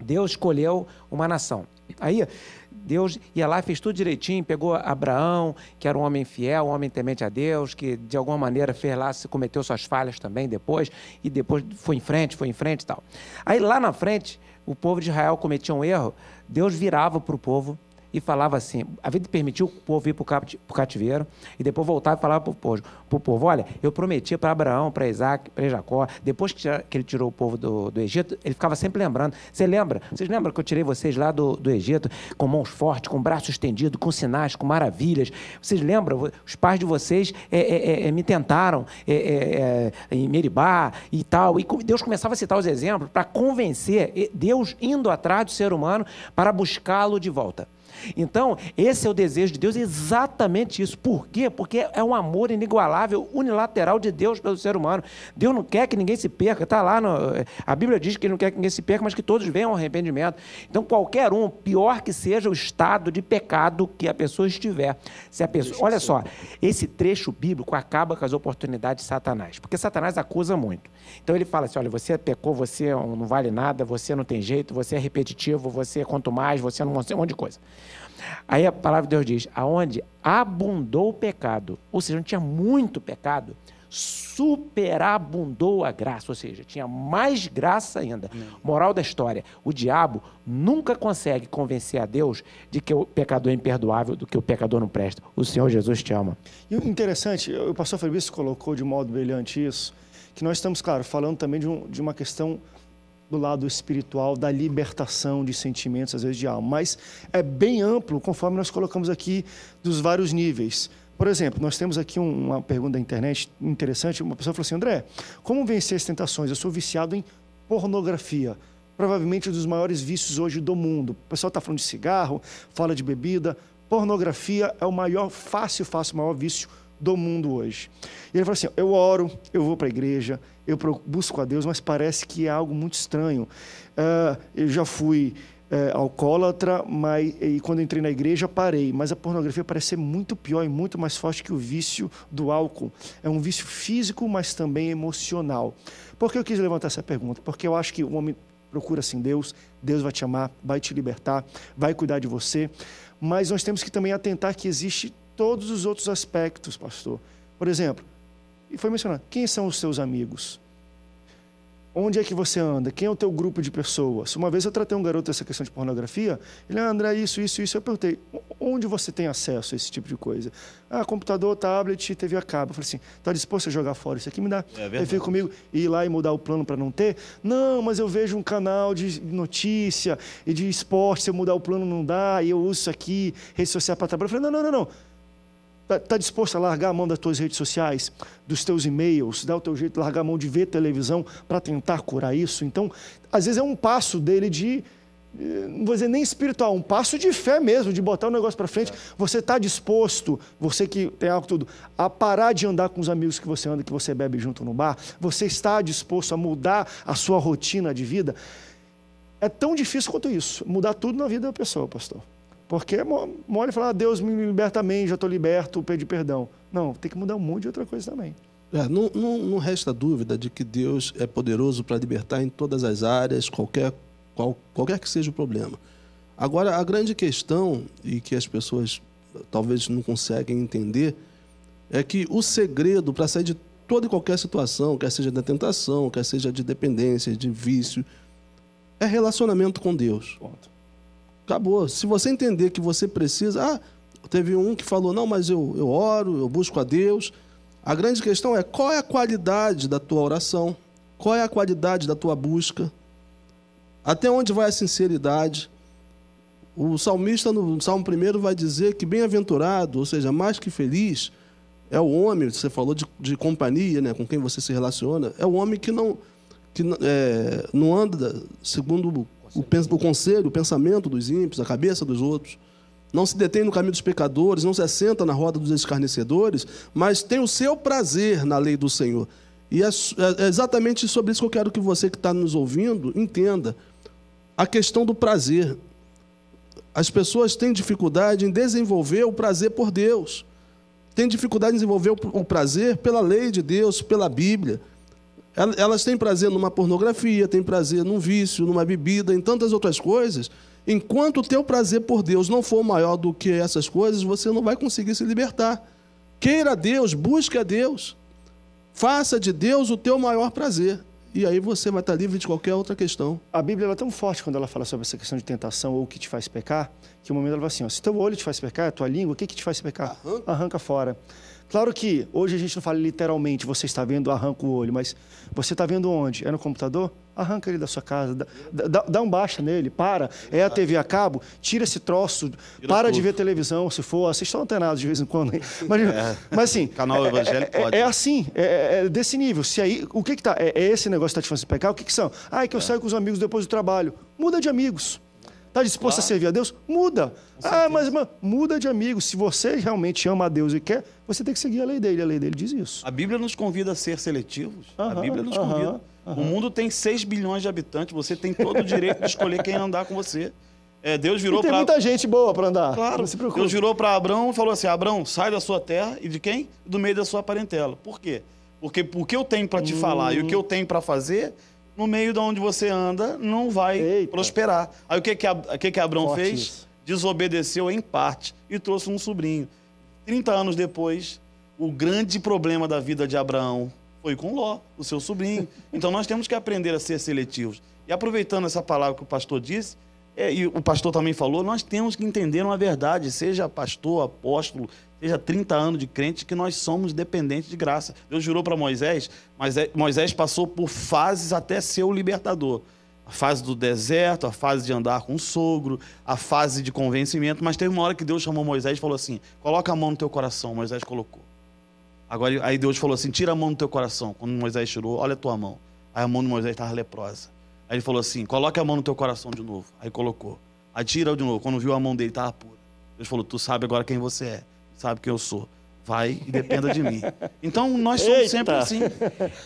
S4: Deus escolheu uma nação. Aí Deus ia lá, fez tudo direitinho, pegou Abraão, que era um homem fiel, um homem temente a Deus, que de alguma maneira fez lá, se cometeu suas falhas também depois, e depois foi em frente, foi em frente e tal. Aí lá na frente, o povo de Israel cometia um erro, Deus virava para o povo e falava assim: a vida permitiu o povo ir para o cativeiro, e depois voltava e falava para o povo, olha, eu prometia para Abraão, para Isaac, para Jacó, depois que, ele tirou o povo do, do Egito, ele ficava sempre lembrando. Você lembra? Vocês lembram que eu tirei vocês lá do, do Egito, com mãos fortes, com braço estendido, com sinais, com maravilhas? Vocês lembram? Os pais de vocês é, é, é, é me tentaram é, é, em Meribá e tal, e Deus começava a citar os exemplos para convencer Deus indo atrás do ser humano para buscá-lo de volta. Então, esse é o desejo de Deus, é exatamente isso. Por quê? Porque é um amor inigualável, unilateral de Deus pelo ser humano. Deus não quer que ninguém se perca, está lá, no, a Bíblia diz que ele não quer que ninguém se perca, mas que todos venham ao arrependimento. Então, qualquer um, pior que seja o estado de pecado que a pessoa estiver, se a pessoa, olha só, esse trecho bíblico acaba com as oportunidades de Satanás, porque Satanás acusa muito. Então ele fala assim, olha, você pecou, você é não vale nada, você não tem jeito, você é repetitivo, você é quanto mais, você não um monte de coisa. Aí a palavra de Deus diz: aonde abundou o pecado, ou seja, não tinha muito pecado, superabundou a graça, ou seja, tinha mais graça ainda. Moral da história: o diabo nunca consegue convencer a Deus de que o pecador é imperdoável, do que o pecador não presta. O Senhor Jesus te ama.
S1: E interessante, o pastor Fabrício colocou de modo brilhante isso, que nós estamos, claro, falando também de, um, de uma questão do lado espiritual, da libertação de sentimentos, às vezes de alma. Mas é bem amplo, conforme nós colocamos aqui, dos vários níveis. Por exemplo, nós temos aqui uma pergunta da internet interessante. Uma pessoa falou assim: André, como vencer as tentações? Eu sou viciado em pornografia. Provavelmente um dos maiores vícios hoje do mundo. O pessoal está falando de cigarro, fala de bebida. Pornografia é o maior, fácil, fácil, maior vício do mundo hoje. E ele falou assim: eu oro, eu vou para a igreja, eu busco a Deus, mas parece que é algo muito estranho. Uh, eu já fui eh, alcoólatra, mas e quando entrei na igreja parei. Mas a pornografia parece ser muito pior e muito mais forte que o vício do álcool. É um vício físico, mas também emocional. Por que eu quis levantar essa pergunta? Porque eu acho que o homem procura assim Deus, Deus vai te amar, vai te libertar, vai cuidar de você. Mas nós temos que também atentar que existe todos os outros aspectos, pastor. Por exemplo, e foi mencionado, quem são os seus amigos? Onde é que você anda? Quem é o teu grupo de pessoas? Uma vez eu tratei um garoto dessa questão de pornografia, ele, ah, André, isso, isso, isso. Eu perguntei, onde você tem acesso a esse tipo de coisa? Ah, computador, tablet, TV a cabo. Eu falei assim, tá disposto a jogar fora isso aqui? Me dá. É verdade. fica comigo e ir lá e mudar o plano para não ter? Não, mas eu vejo um canal de notícia e de esporte, se eu mudar o plano não dá, e eu uso isso aqui, rede social para trabalhar. Eu falei, não, não, não, não Está tá disposto a largar a mão das tuas redes sociais, dos teus e-mails, dar o teu jeito de largar a mão de ver televisão para tentar curar isso? Então, às vezes é um passo dele de, eh, não vou dizer nem espiritual, um passo de fé mesmo, de botar o negócio para frente. É. Você está disposto, você que tem algo tudo, a parar de andar com os amigos que você anda, que você bebe junto no bar? Você está disposto a mudar a sua rotina de vida? É tão difícil quanto isso, mudar tudo na vida da pessoa, pastor. Porque mole falar, ah, Deus me liberta também, já estou liberto, pedi perdão. Não, tem que mudar um monte de outra coisa também. É, não, não, não, resta dúvida de que
S3: Deus é poderoso para libertar em todas as áreas, qualquer, qual, qualquer que seja o problema. Agora, a grande questão, e que as pessoas talvez não conseguem entender, é que o segredo para sair de toda e qualquer situação, quer seja da tentação, quer seja de dependência, de vício, é relacionamento com Deus. Ponto. Acabou. Se você entender que você precisa. Ah, teve um que falou: não, mas eu, eu oro, eu busco a Deus. A grande questão é qual é a qualidade da tua oração? Qual é a qualidade da tua busca? Até onde vai a sinceridade? O salmista, no Salmo 1, vai dizer que bem-aventurado, ou seja, mais que feliz, é o homem, você falou de, de companhia, né, com quem você se relaciona, é o homem que não, que, é, não anda segundo o, o conselho, o pensamento dos ímpios, a cabeça dos outros. Não se detém no caminho dos pecadores, não se assenta na roda dos escarnecedores, mas tem o seu prazer na lei do Senhor. E é, é, é exatamente sobre isso que eu quero que você que está nos ouvindo entenda. A questão do prazer. As pessoas têm dificuldade em desenvolver o prazer por Deus. Têm dificuldade em desenvolver o prazer pela lei de Deus, pela Bíblia. Elas têm prazer numa pornografia, têm prazer num vício, numa bebida, em tantas outras coisas. Enquanto o teu prazer por Deus não for maior do que essas coisas, você não vai conseguir se libertar. Queira Deus, busque a Deus. Faça de Deus o teu maior
S1: prazer. E aí você vai estar livre de qualquer outra questão. A Bíblia é tão forte quando ela fala sobre essa questão de tentação ou o que te faz pecar, que o um momento ela fala assim, ó, se teu olho te faz pecar, a tua língua, o que, que te faz pecar? Arranca, Arranca fora. Claro que hoje a gente não fala literalmente, você está vendo, arranca o olho, mas você está vendo onde? É no computador? Arranca ele da sua casa, dá, dá, dá um baixa nele, para, é a TV a cabo, tira esse troço, para de ver televisão, se for, vocês estão antenados de vez em quando. Mas, é. mas assim... Canal é, Evangelho é, é, pode. É, assim, é, é, desse nível. Se aí, o que que tá? É, esse negócio que tá te fazendo pecar? O que que são? Ah, é que eu saio com os amigos depois do trabalho. Muda de amigos. Está disposto claro. a servir a Deus? Muda. Ah, mas, muda de amigo. Se você realmente ama a Deus e quer, você tem que seguir a lei dele. A lei dele diz isso.
S2: A Bíblia nos convida a ser seletivos. Aham, a Bíblia nos aham, convida. Aham. O mundo tem 6 bilhões de habitantes, você tem todo o direito de escolher quem andar com você. É, Deus virou para. Tem pra... muita gente
S1: boa para andar. Claro. Não se preocupe. Deus virou
S2: para Abraão e falou assim: Abraão, sai da sua terra e de quem? Do meio da sua parentela. Por quê? Porque o que eu tenho para te hum. falar e o que eu tenho para fazer no meio de onde você anda, não vai Eita. prosperar. Aí o que que, o que, que Forte fez? Isso. Desobedeceu em parte e trouxe um sobrinho. Trinta anos depois, o grande problema da vida de Abraão foi com Ló, o seu sobrinho. Então nós temos que aprender a ser seletivos. E aproveitando essa palavra que o pastor disse, é, e o pastor também falou, nós temos que entender uma verdade, seja pastor, apóstolo, seja 30 anos de crente, que nós somos dependentes de graça. Deus jurou para Moisés, mas é, Moisés passou por fases até ser o libertador. A fase do deserto, a fase de andar com o sogro, a fase de convencimento, mas teve uma hora que Deus chamou Moisés e falou assim: coloca a mão no teu coração. Moisés colocou. Agora aí Deus falou assim: tira a mão do teu coração. Quando Moisés tirou, olha a tua mão. Aí a mão de Moisés estava leprosa. Aí ele falou assim: coloca a mão no teu coração de novo. Aí colocou. Aí tira de novo. Quando viu a mão dele, estava pura. Deus falou: tu sabe agora quem você é sabe quem eu sou. Vai e dependa de mim. Então nós somos Eita. sempre assim.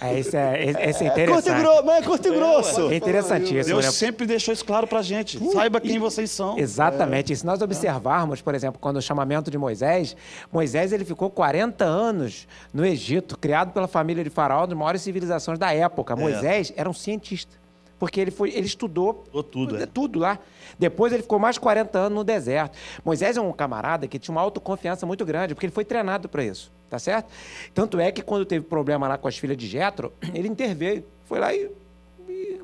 S2: É, isso é, é, é, é, é interessante. É, curto, é curto e grosso. É, interessantíssimo. Deus né? sempre deixou isso claro a gente. Uh, Saiba quem e,
S4: vocês são. Exatamente. É. E se nós observarmos, por exemplo, quando o chamamento de Moisés, Moisés ele ficou 40 anos no Egito, criado pela família de Faraó, uma das maiores civilizações da época. Moisés era um cientista. Porque ele, foi, ele estudou tudo, tudo, é. tudo lá. Depois ele ficou mais de 40 anos no deserto. Moisés é um camarada que tinha uma autoconfiança muito grande, porque ele foi treinado para isso, tá certo? Tanto é que quando teve problema lá com as filhas de Jetro, ele interveio, foi lá e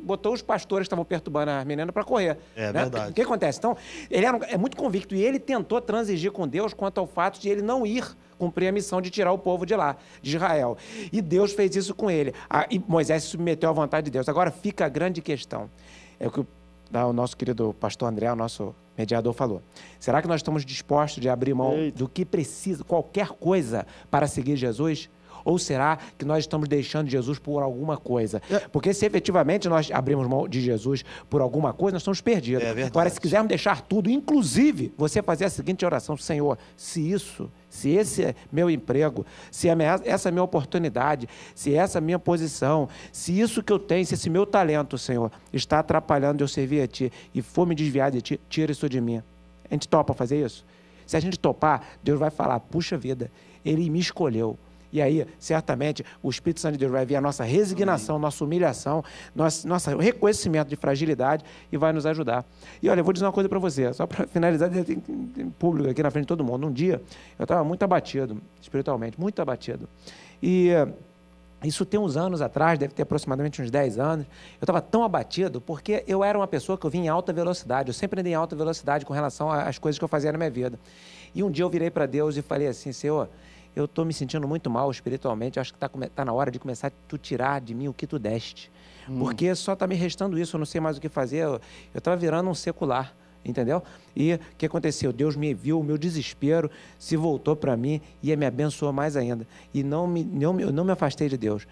S4: botou os pastores que estavam perturbando a menina para correr. É né? verdade. O que acontece? Então, ele um, é muito convicto e ele tentou transigir com Deus quanto ao fato de ele não ir cumprir a missão de tirar o povo de lá, de Israel. E Deus fez isso com ele. Ah, e Moisés se submeteu à vontade de Deus. Agora fica a grande questão. É o que ah, o nosso querido pastor André, o nosso mediador, falou. Será que nós estamos dispostos de abrir mão Eita. do que precisa, qualquer coisa, para seguir Jesus? Ou será que nós estamos deixando Jesus por alguma coisa? É. Porque se efetivamente nós abrimos mão de Jesus por alguma coisa, nós estamos perdidos. É Agora, se quisermos deixar tudo, inclusive você fazer a seguinte oração: Senhor, se isso se esse é meu emprego, se é essa é minha oportunidade, se essa é minha posição, se isso que eu tenho, se esse meu talento, Senhor, está atrapalhando eu servir a Ti e for me desviar de Ti, tira isso de mim. A gente topa fazer isso? Se a gente topar, Deus vai falar: puxa vida, Ele me escolheu e aí, certamente, o Espírito Santo de Deus vai ver a nossa resignação, Amém. nossa humilhação, nosso, nosso reconhecimento de fragilidade e vai nos ajudar. E olha, eu vou dizer uma coisa para você, só para finalizar, tem público aqui na frente de todo mundo. Um dia, eu estava muito abatido, espiritualmente, muito abatido. E isso tem uns anos atrás, deve ter aproximadamente uns 10 anos. Eu estava tão abatido porque eu era uma pessoa que eu vinha em alta velocidade. Eu sempre andei em alta velocidade com relação às coisas que eu fazia na minha vida. E um dia eu virei para Deus e falei assim: Senhor, eu estou me sentindo muito mal espiritualmente, acho que está tá na hora de começar a tu tirar de mim o que tu deste. Hum. Porque só está me restando isso, eu não sei mais o que fazer, eu estava virando um secular entendeu? E o que aconteceu? Deus me viu o meu desespero, se voltou para mim e me abençoou mais ainda. E não me, não, me, não me afastei de Deus.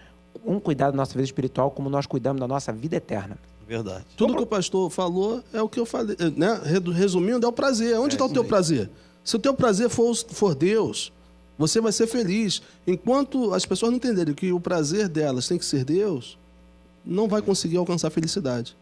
S4: Um cuidado da nossa vida espiritual como nós cuidamos da nossa vida eterna. Verdade. Tudo que o pastor falou é o que eu falei, né?
S3: Resumindo, é o prazer. Onde está é, tá o teu prazer? Se o teu prazer for, for Deus, você vai ser feliz. Enquanto as pessoas não entenderem que o prazer delas tem que ser Deus,
S1: não vai conseguir alcançar a felicidade.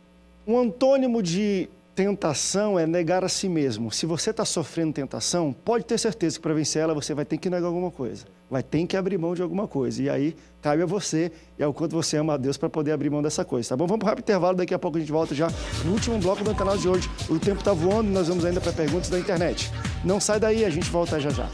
S1: Um antônimo de tentação é negar a si mesmo. Se você está sofrendo tentação, pode ter certeza que para vencer ela você vai ter que negar alguma coisa, vai ter que abrir mão de alguma coisa. E aí cabe a você e ao quanto você ama a Deus para poder abrir mão dessa coisa, tá bom? Vamos para rápido intervalo, daqui a pouco a gente volta já no último bloco do canal de hoje. O tempo está voando, nós vamos ainda para perguntas da internet. Não sai daí, a gente volta já já.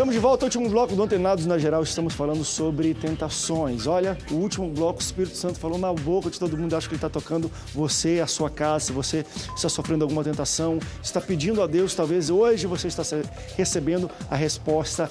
S1: Estamos de volta ao último bloco do Antenados na Geral. Estamos falando sobre tentações. Olha, o último bloco, o Espírito Santo falou na boca de todo mundo. Acho que ele está tocando você, a sua casa. Se você está sofrendo alguma tentação, está pedindo a Deus, talvez hoje você está recebendo a resposta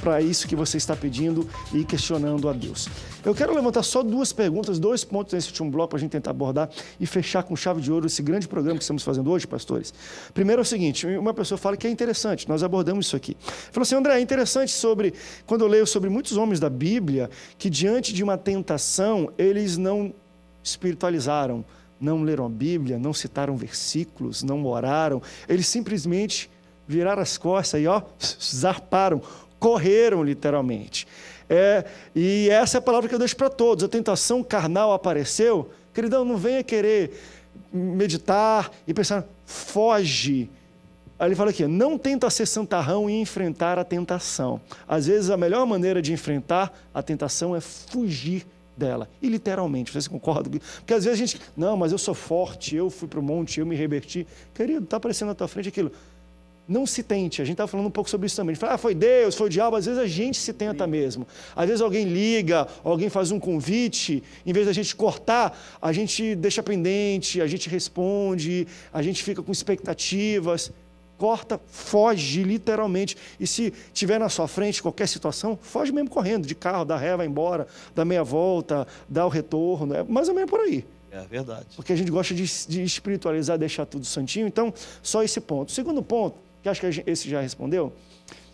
S1: para isso que você está pedindo e questionando a Deus. Eu quero levantar só duas perguntas, dois pontos nesse último bloco para a gente tentar abordar e fechar com chave de ouro esse grande programa que estamos fazendo hoje, pastores. Primeiro é o seguinte: uma pessoa fala que é interessante, nós abordamos isso aqui. Falou assim, André, é interessante sobre quando eu leio sobre muitos homens da Bíblia que diante de uma tentação eles não espiritualizaram, não leram a Bíblia, não citaram versículos, não oraram, eles simplesmente viraram as costas e ó, zarparam, correram literalmente. É, e essa é a palavra que eu deixo para todos. A tentação carnal apareceu, queridão, não venha querer meditar e pensar, foge Aí ele fala aqui: não tenta ser santarrão e enfrentar a tentação. Às vezes a melhor maneira de enfrentar a tentação é fugir dela. E literalmente, vocês concordam? Porque às vezes a gente, não, mas eu sou forte, eu fui para o monte, eu me reverti. Querido, está aparecendo na tua frente aquilo. Não se tente, a gente estava falando um pouco sobre isso também. A gente fala, ah, foi Deus, foi o diabo, às vezes a gente se tenta mesmo. Às vezes alguém liga, alguém faz um convite, em vez da gente cortar, a gente deixa pendente, a gente responde, a gente fica com expectativas corta, foge literalmente. E se tiver na sua frente qualquer situação, foge mesmo correndo, de carro, dá ré, vai embora, dá meia volta, dá o retorno. É mais ou menos por aí. É verdade. Porque a gente gosta de, de espiritualizar, deixar tudo santinho. Então, só esse ponto. Segundo ponto, que acho que esse já respondeu,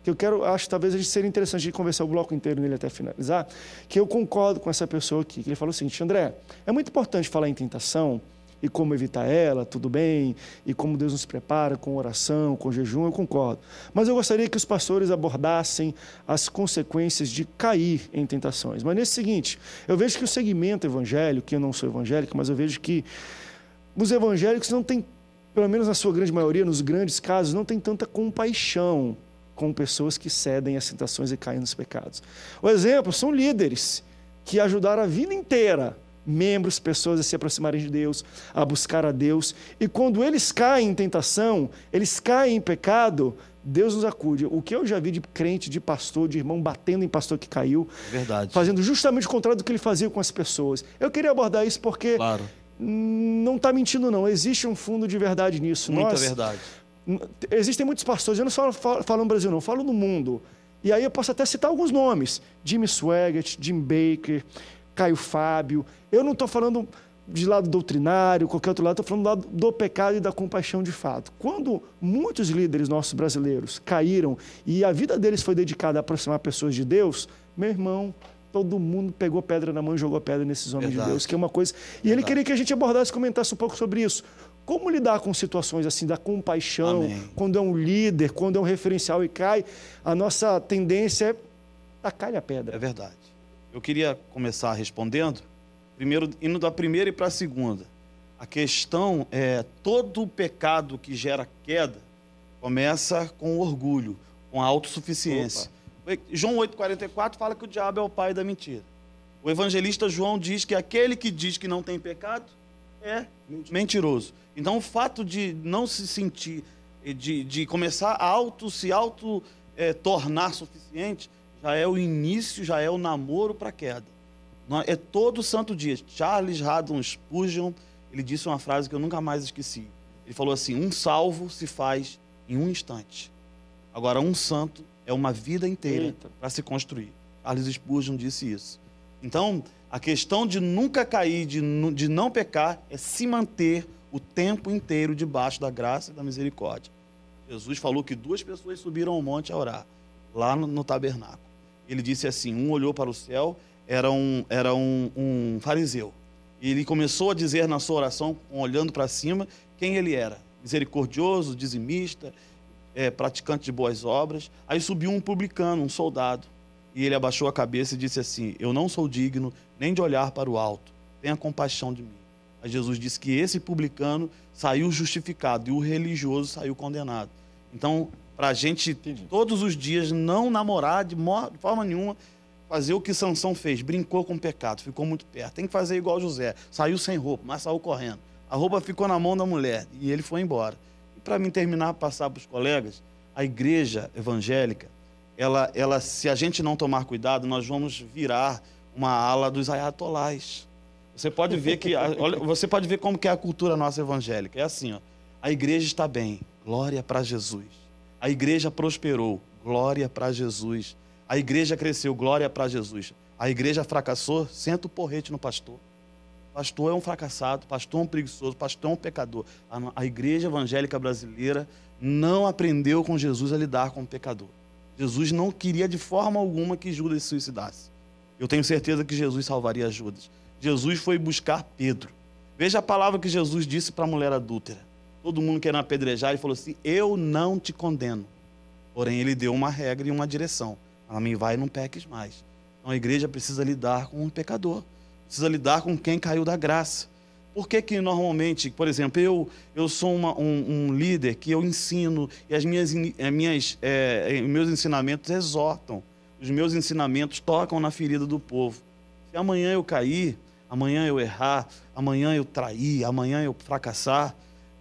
S1: que eu quero, acho talvez a gente seria interessante de conversar o bloco inteiro nele até finalizar, que eu concordo com essa pessoa aqui, que ele falou o seguinte, André, é muito importante falar em tentação, e como evitar ela, tudo bem, e como Deus nos prepara com oração, com jejum, eu concordo. Mas eu gostaria que os pastores abordassem as consequências de cair em tentações. Mas nesse seguinte, eu vejo que o segmento evangélico, que eu não sou evangélico, mas eu vejo que os evangélicos não têm, pelo menos na sua grande maioria, nos grandes casos, não tem tanta compaixão com pessoas que cedem às tentações e caem nos pecados. O exemplo são líderes que ajudaram a vida inteira membros, pessoas a se aproximarem de Deus, a buscar a Deus. E quando eles caem em tentação, eles caem em pecado, Deus nos acude. O que eu já vi de crente, de pastor, de irmão batendo em pastor que caiu, Verdade. fazendo justamente o contrário do que ele fazia com as pessoas. Eu queria abordar isso porque claro. não está mentindo não. Existe um fundo de verdade nisso. Muita Nós, verdade. Existem muitos pastores. Eu não só falo, falo no Brasil não, falo no mundo. E aí eu posso até citar alguns nomes: Jimmy Swaggart, Jim Baker, Caio Fábio. Eu não estou falando de lado doutrinário, qualquer outro lado, estou falando do lado do pecado e da compaixão de fato. Quando muitos líderes nossos brasileiros caíram e a vida deles foi dedicada a aproximar pessoas de Deus, meu irmão, todo mundo pegou pedra na mão e jogou pedra nesses homens Verdade. de Deus, que é uma coisa. E Verdade. ele queria que a gente abordasse, comentasse um pouco sobre isso. Como lidar com situações assim da compaixão, Amém. quando é um líder, quando é um referencial e cai, a nossa tendência é tacar a pedra. É verdade.
S2: Eu queria começar respondendo, primeiro indo da primeira e para a segunda. A questão é todo pecado que gera queda começa com orgulho, com a autossuficiência. Opa. João 8:44 fala que o diabo é o pai da mentira. O evangelista João diz que aquele que diz que não tem pecado é mentiroso. Então o fato de não se sentir de, de começar a auto se auto é, tornar suficiente já é o início, já é o namoro para a queda. É todo santo dia. Charles Haddon Spurgeon, ele disse uma frase que eu nunca mais esqueci. Ele falou assim: um salvo se faz em um instante. Agora, um santo é uma vida inteira para se construir. Charles Spurgeon disse isso. Então, a questão de nunca cair, de, de não pecar, é se manter o tempo inteiro debaixo da graça e da misericórdia. Jesus falou que duas pessoas subiram ao monte a orar, lá no, no tabernáculo ele disse assim: um olhou para o céu, era um, era um, um fariseu. Ele começou a dizer na sua oração, olhando para cima, quem ele era: misericordioso, dizimista, é, praticante de boas obras. Aí subiu um publicano, um soldado, e ele abaixou a cabeça e disse assim: Eu não sou digno nem de olhar para o alto, tenha compaixão de mim. Aí Jesus disse que esse publicano saiu justificado e o religioso saiu condenado. Então, para a gente, Entendi. todos os dias, não namorar de forma nenhuma, fazer o que Sansão fez. Brincou com o pecado, ficou muito perto. Tem que fazer igual José. Saiu sem roupa, mas saiu correndo. A roupa ficou na mão da mulher e ele foi embora. E para mim terminar, passar para os colegas, a igreja evangélica, ela, ela, se a gente não tomar cuidado, nós vamos virar uma ala dos ayatolais. Você pode ver que, olha, você pode ver como que é a cultura nossa evangélica. É assim, ó, a igreja está bem, glória para Jesus. A igreja prosperou, glória para Jesus. A igreja cresceu, glória para Jesus. A igreja fracassou, senta o porrete no pastor. Pastor é um fracassado, pastor é um preguiçoso, pastor é um pecador. A, a igreja evangélica brasileira não aprendeu com Jesus a lidar com o pecador. Jesus não queria de forma alguma que Judas se suicidasse. Eu tenho certeza que Jesus salvaria Judas. Jesus foi buscar Pedro. Veja a palavra que Jesus disse para a mulher adúltera: todo mundo querendo apedrejar, ele falou assim: Eu não te condeno. Porém, ele deu uma regra e uma direção. Ela me vai e não peques mais. Então a igreja precisa lidar com o pecador, precisa lidar com quem caiu da graça. Por que, que normalmente, por exemplo, eu, eu sou uma, um, um, líder que eu ensino e as minhas, as eh, minhas, é, meus ensinamentos exortam, os meus ensinamentos tocam na ferida do povo. Se amanhã eu cair, amanhã eu errar, amanhã eu trair, amanhã eu fracassar,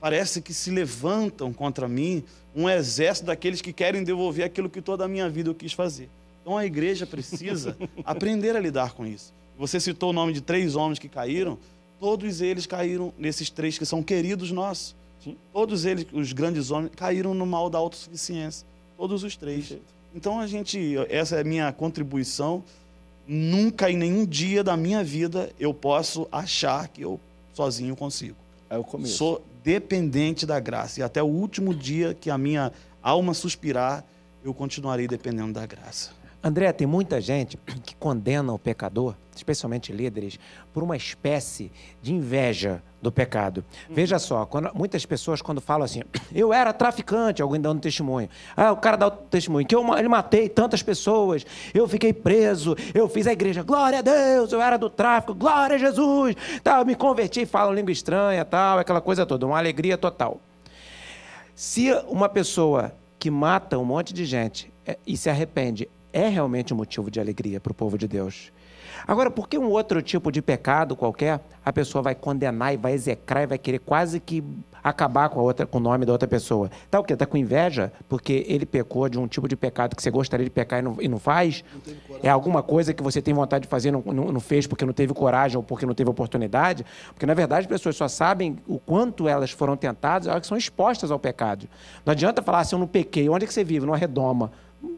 S2: Parece que se levantam contra mim um exército daqueles que querem devolver aquilo que toda a minha vida eu quis fazer. Então a igreja precisa aprender a lidar com isso. Você citou o nome de três homens que caíram, todos eles caíram nesses três que são queridos nossos. Sim. Todos eles, os grandes homens, caíram no mal da autossuficiência. Todos os três. Então a gente, essa é a minha contribuição. Nunca em nenhum dia da minha vida eu posso achar que eu sozinho consigo. É o começo. Sou dependente da graça. E até o último dia
S4: que a minha alma suspirar, eu continuarei dependendo da graça. André, tem muita gente que condena o pecador, especialmente líderes, por uma espécie de inveja do pecado. Veja só, quando, muitas pessoas quando falam assim, eu era traficante, alguém dando testemunho. Ah, o cara dá o testemunho, que eu ele matei tantas pessoas, eu fiquei preso, eu fiz a igreja, glória a Deus, eu era do tráfico, glória a Jesus, tal, me converti, falo língua estranha, tal, aquela coisa toda, uma alegria total. Se uma pessoa que mata um monte de gente é, e se arrepende é realmente um motivo de alegria para o povo de Deus. Agora, por que um outro tipo de pecado qualquer, a pessoa vai condenar e vai execrar e vai querer quase que acabar com, a outra, com o nome da outra pessoa? Está o quê? Está com inveja? Porque ele pecou de um tipo de pecado que você gostaria de pecar e não, e não faz? Não é alguma coisa que você tem vontade de fazer e não, não, não fez porque não teve coragem ou porque não teve oportunidade? Porque, na verdade, as pessoas só sabem o quanto elas foram tentadas elas são expostas ao pecado. Não adianta falar assim, eu não pequei. Onde é que você vive? Numa redoma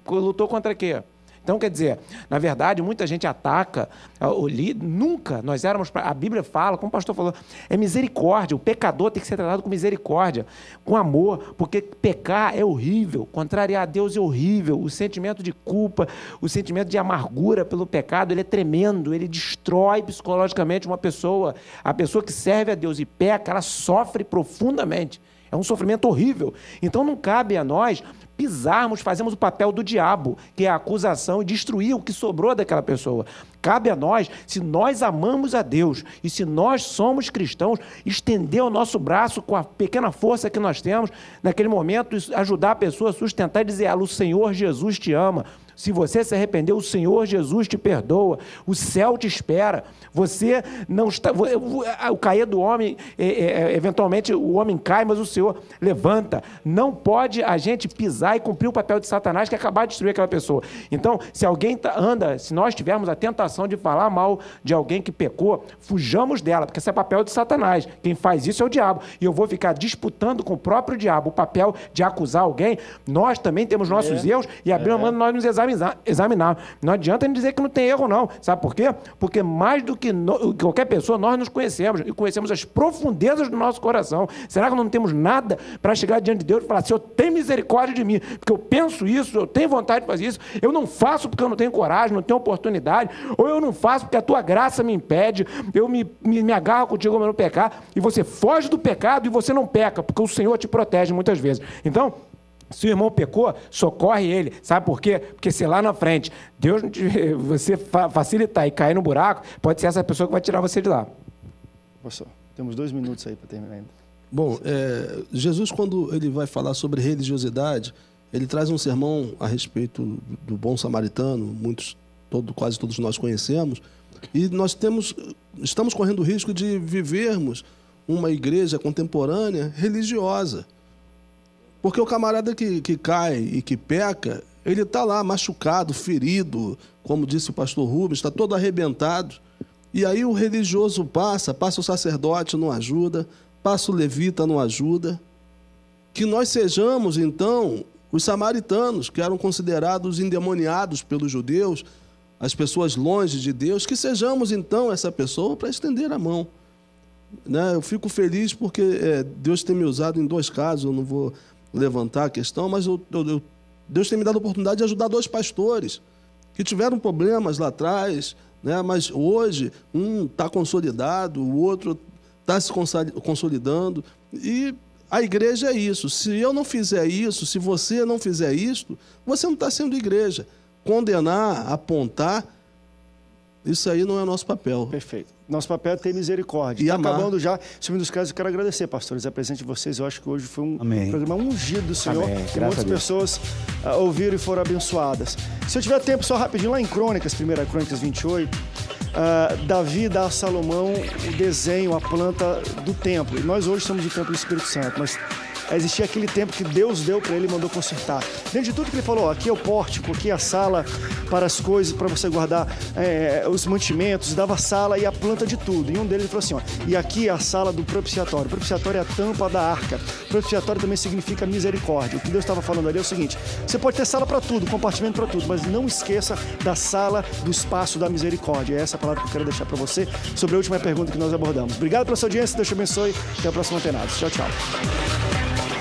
S4: lutou contra quê? Então, quer dizer, na verdade, muita gente ataca ah, o líder. Nunca nós éramos. A Bíblia fala, como o pastor falou, é misericórdia. O pecador tem que ser tratado com misericórdia, com amor, porque pecar é horrível. Contrariar a Deus é horrível. O sentimento de culpa, o sentimento de amargura pelo pecado, ele é tremendo. Ele destrói psicologicamente uma pessoa. A pessoa que serve a Deus e peca, ela sofre profundamente. É um sofrimento horrível. Então não cabe a nós pisarmos, fazemos o papel do diabo, que é a acusação, e destruir o que sobrou daquela pessoa. Cabe a nós, se nós amamos a Deus e se nós somos cristãos, estender o nosso braço com a pequena força que nós temos, naquele momento, ajudar a pessoa a sustentar e dizer: ah, o Senhor Jesus te ama. Se você se arrependeu o Senhor Jesus te perdoa. O céu te espera. Você não está. O cair do homem, é, é, é, eventualmente o homem cai, mas o Senhor levanta. Não pode a gente pisar e cumprir o papel de Satanás que é acabar de destruir aquela pessoa. Então, se alguém tá, anda, se nós tivermos a tentação de falar mal de alguém que pecou, fujamos dela, porque esse é papel de Satanás. Quem faz isso é o diabo. E eu vou ficar disputando com o próprio diabo o papel de acusar alguém. Nós também temos nossos é. erros e abrindo é. mão nós nos examinamos examinar. Não adianta a dizer que não tem erro, não. Sabe por quê? Porque mais do que no, qualquer pessoa, nós nos conhecemos e conhecemos as profundezas do nosso coração. Será que não temos nada para chegar diante de Deus e falar, Senhor, tem misericórdia de mim, porque eu penso isso, eu tenho vontade de fazer isso, eu não faço porque eu não tenho coragem, não tenho oportunidade, ou eu não faço porque a tua graça me impede, eu me, me, me agarro contigo para não pecar, e você foge do pecado e você não peca, porque o Senhor te protege muitas vezes. Então, se o irmão pecou, socorre ele. Sabe por quê? Porque se lá na frente Deus não você facilitar e cair no buraco, pode ser essa pessoa que vai tirar você de lá.
S3: Pastor,
S1: temos dois minutos aí para terminar ainda.
S3: Bom, é, Jesus, quando ele vai falar sobre religiosidade, ele traz um sermão a respeito do bom samaritano, muitos, todo, quase todos nós conhecemos, e nós temos, estamos correndo o risco de vivermos uma igreja contemporânea religiosa porque o camarada que, que cai e que peca, ele está lá machucado, ferido, como disse o pastor Rubens, está todo arrebentado. E aí o religioso passa, passa o sacerdote, não ajuda, passa o levita, não ajuda. Que nós sejamos, então, os samaritanos, que eram considerados endemoniados pelos judeus, as pessoas longe de Deus, que sejamos, então, essa pessoa para estender a mão. Né? Eu fico feliz porque é, Deus tem me usado em dois casos, eu não vou levantar a questão, mas eu, eu, eu, Deus tem me dado a oportunidade de ajudar dois pastores que tiveram problemas lá atrás, né? mas hoje um está consolidado, o outro está se consolidando. E a igreja é isso. Se eu não fizer isso, se você não fizer isto, você não está sendo igreja. Condenar, apontar,
S1: isso aí não é nosso papel. Perfeito. Nosso papel é ter misericórdia. E tá acabando já, subindo os casos, eu quero agradecer, pastores. É presente de vocês. Eu acho que hoje foi um Amém. programa ungido do Senhor. Amém. Que muitas pessoas uh, ouviram e foram abençoadas. Se eu tiver tempo, só rapidinho, lá em Crônicas, 1 Crônicas 28, uh, ah, Davi dá a Salomão o desenho, a planta do templo. E nós hoje somos o templo do Espírito Santo, mas é existia aquele tempo que Deus deu para ele e mandou consertar. Dentro de tudo que ele falou, aqui é o pórtico, aqui é a sala para as coisas, para você guardar é, os mantimentos, dava a sala e a planta de tudo. E um deles falou assim, ó, e aqui é a sala do propiciatório. propiciatório é a tampa da arca. propiciatório também significa misericórdia. O que Deus estava falando ali é o seguinte, você pode ter sala para tudo, compartimento para tudo, mas não esqueça da sala do espaço da misericórdia. É essa palavra que eu quero deixar para você sobre a última pergunta que nós abordamos. Obrigado pela sua audiência, Deus te abençoe. Até a próxima Antenados. Tchau, tchau.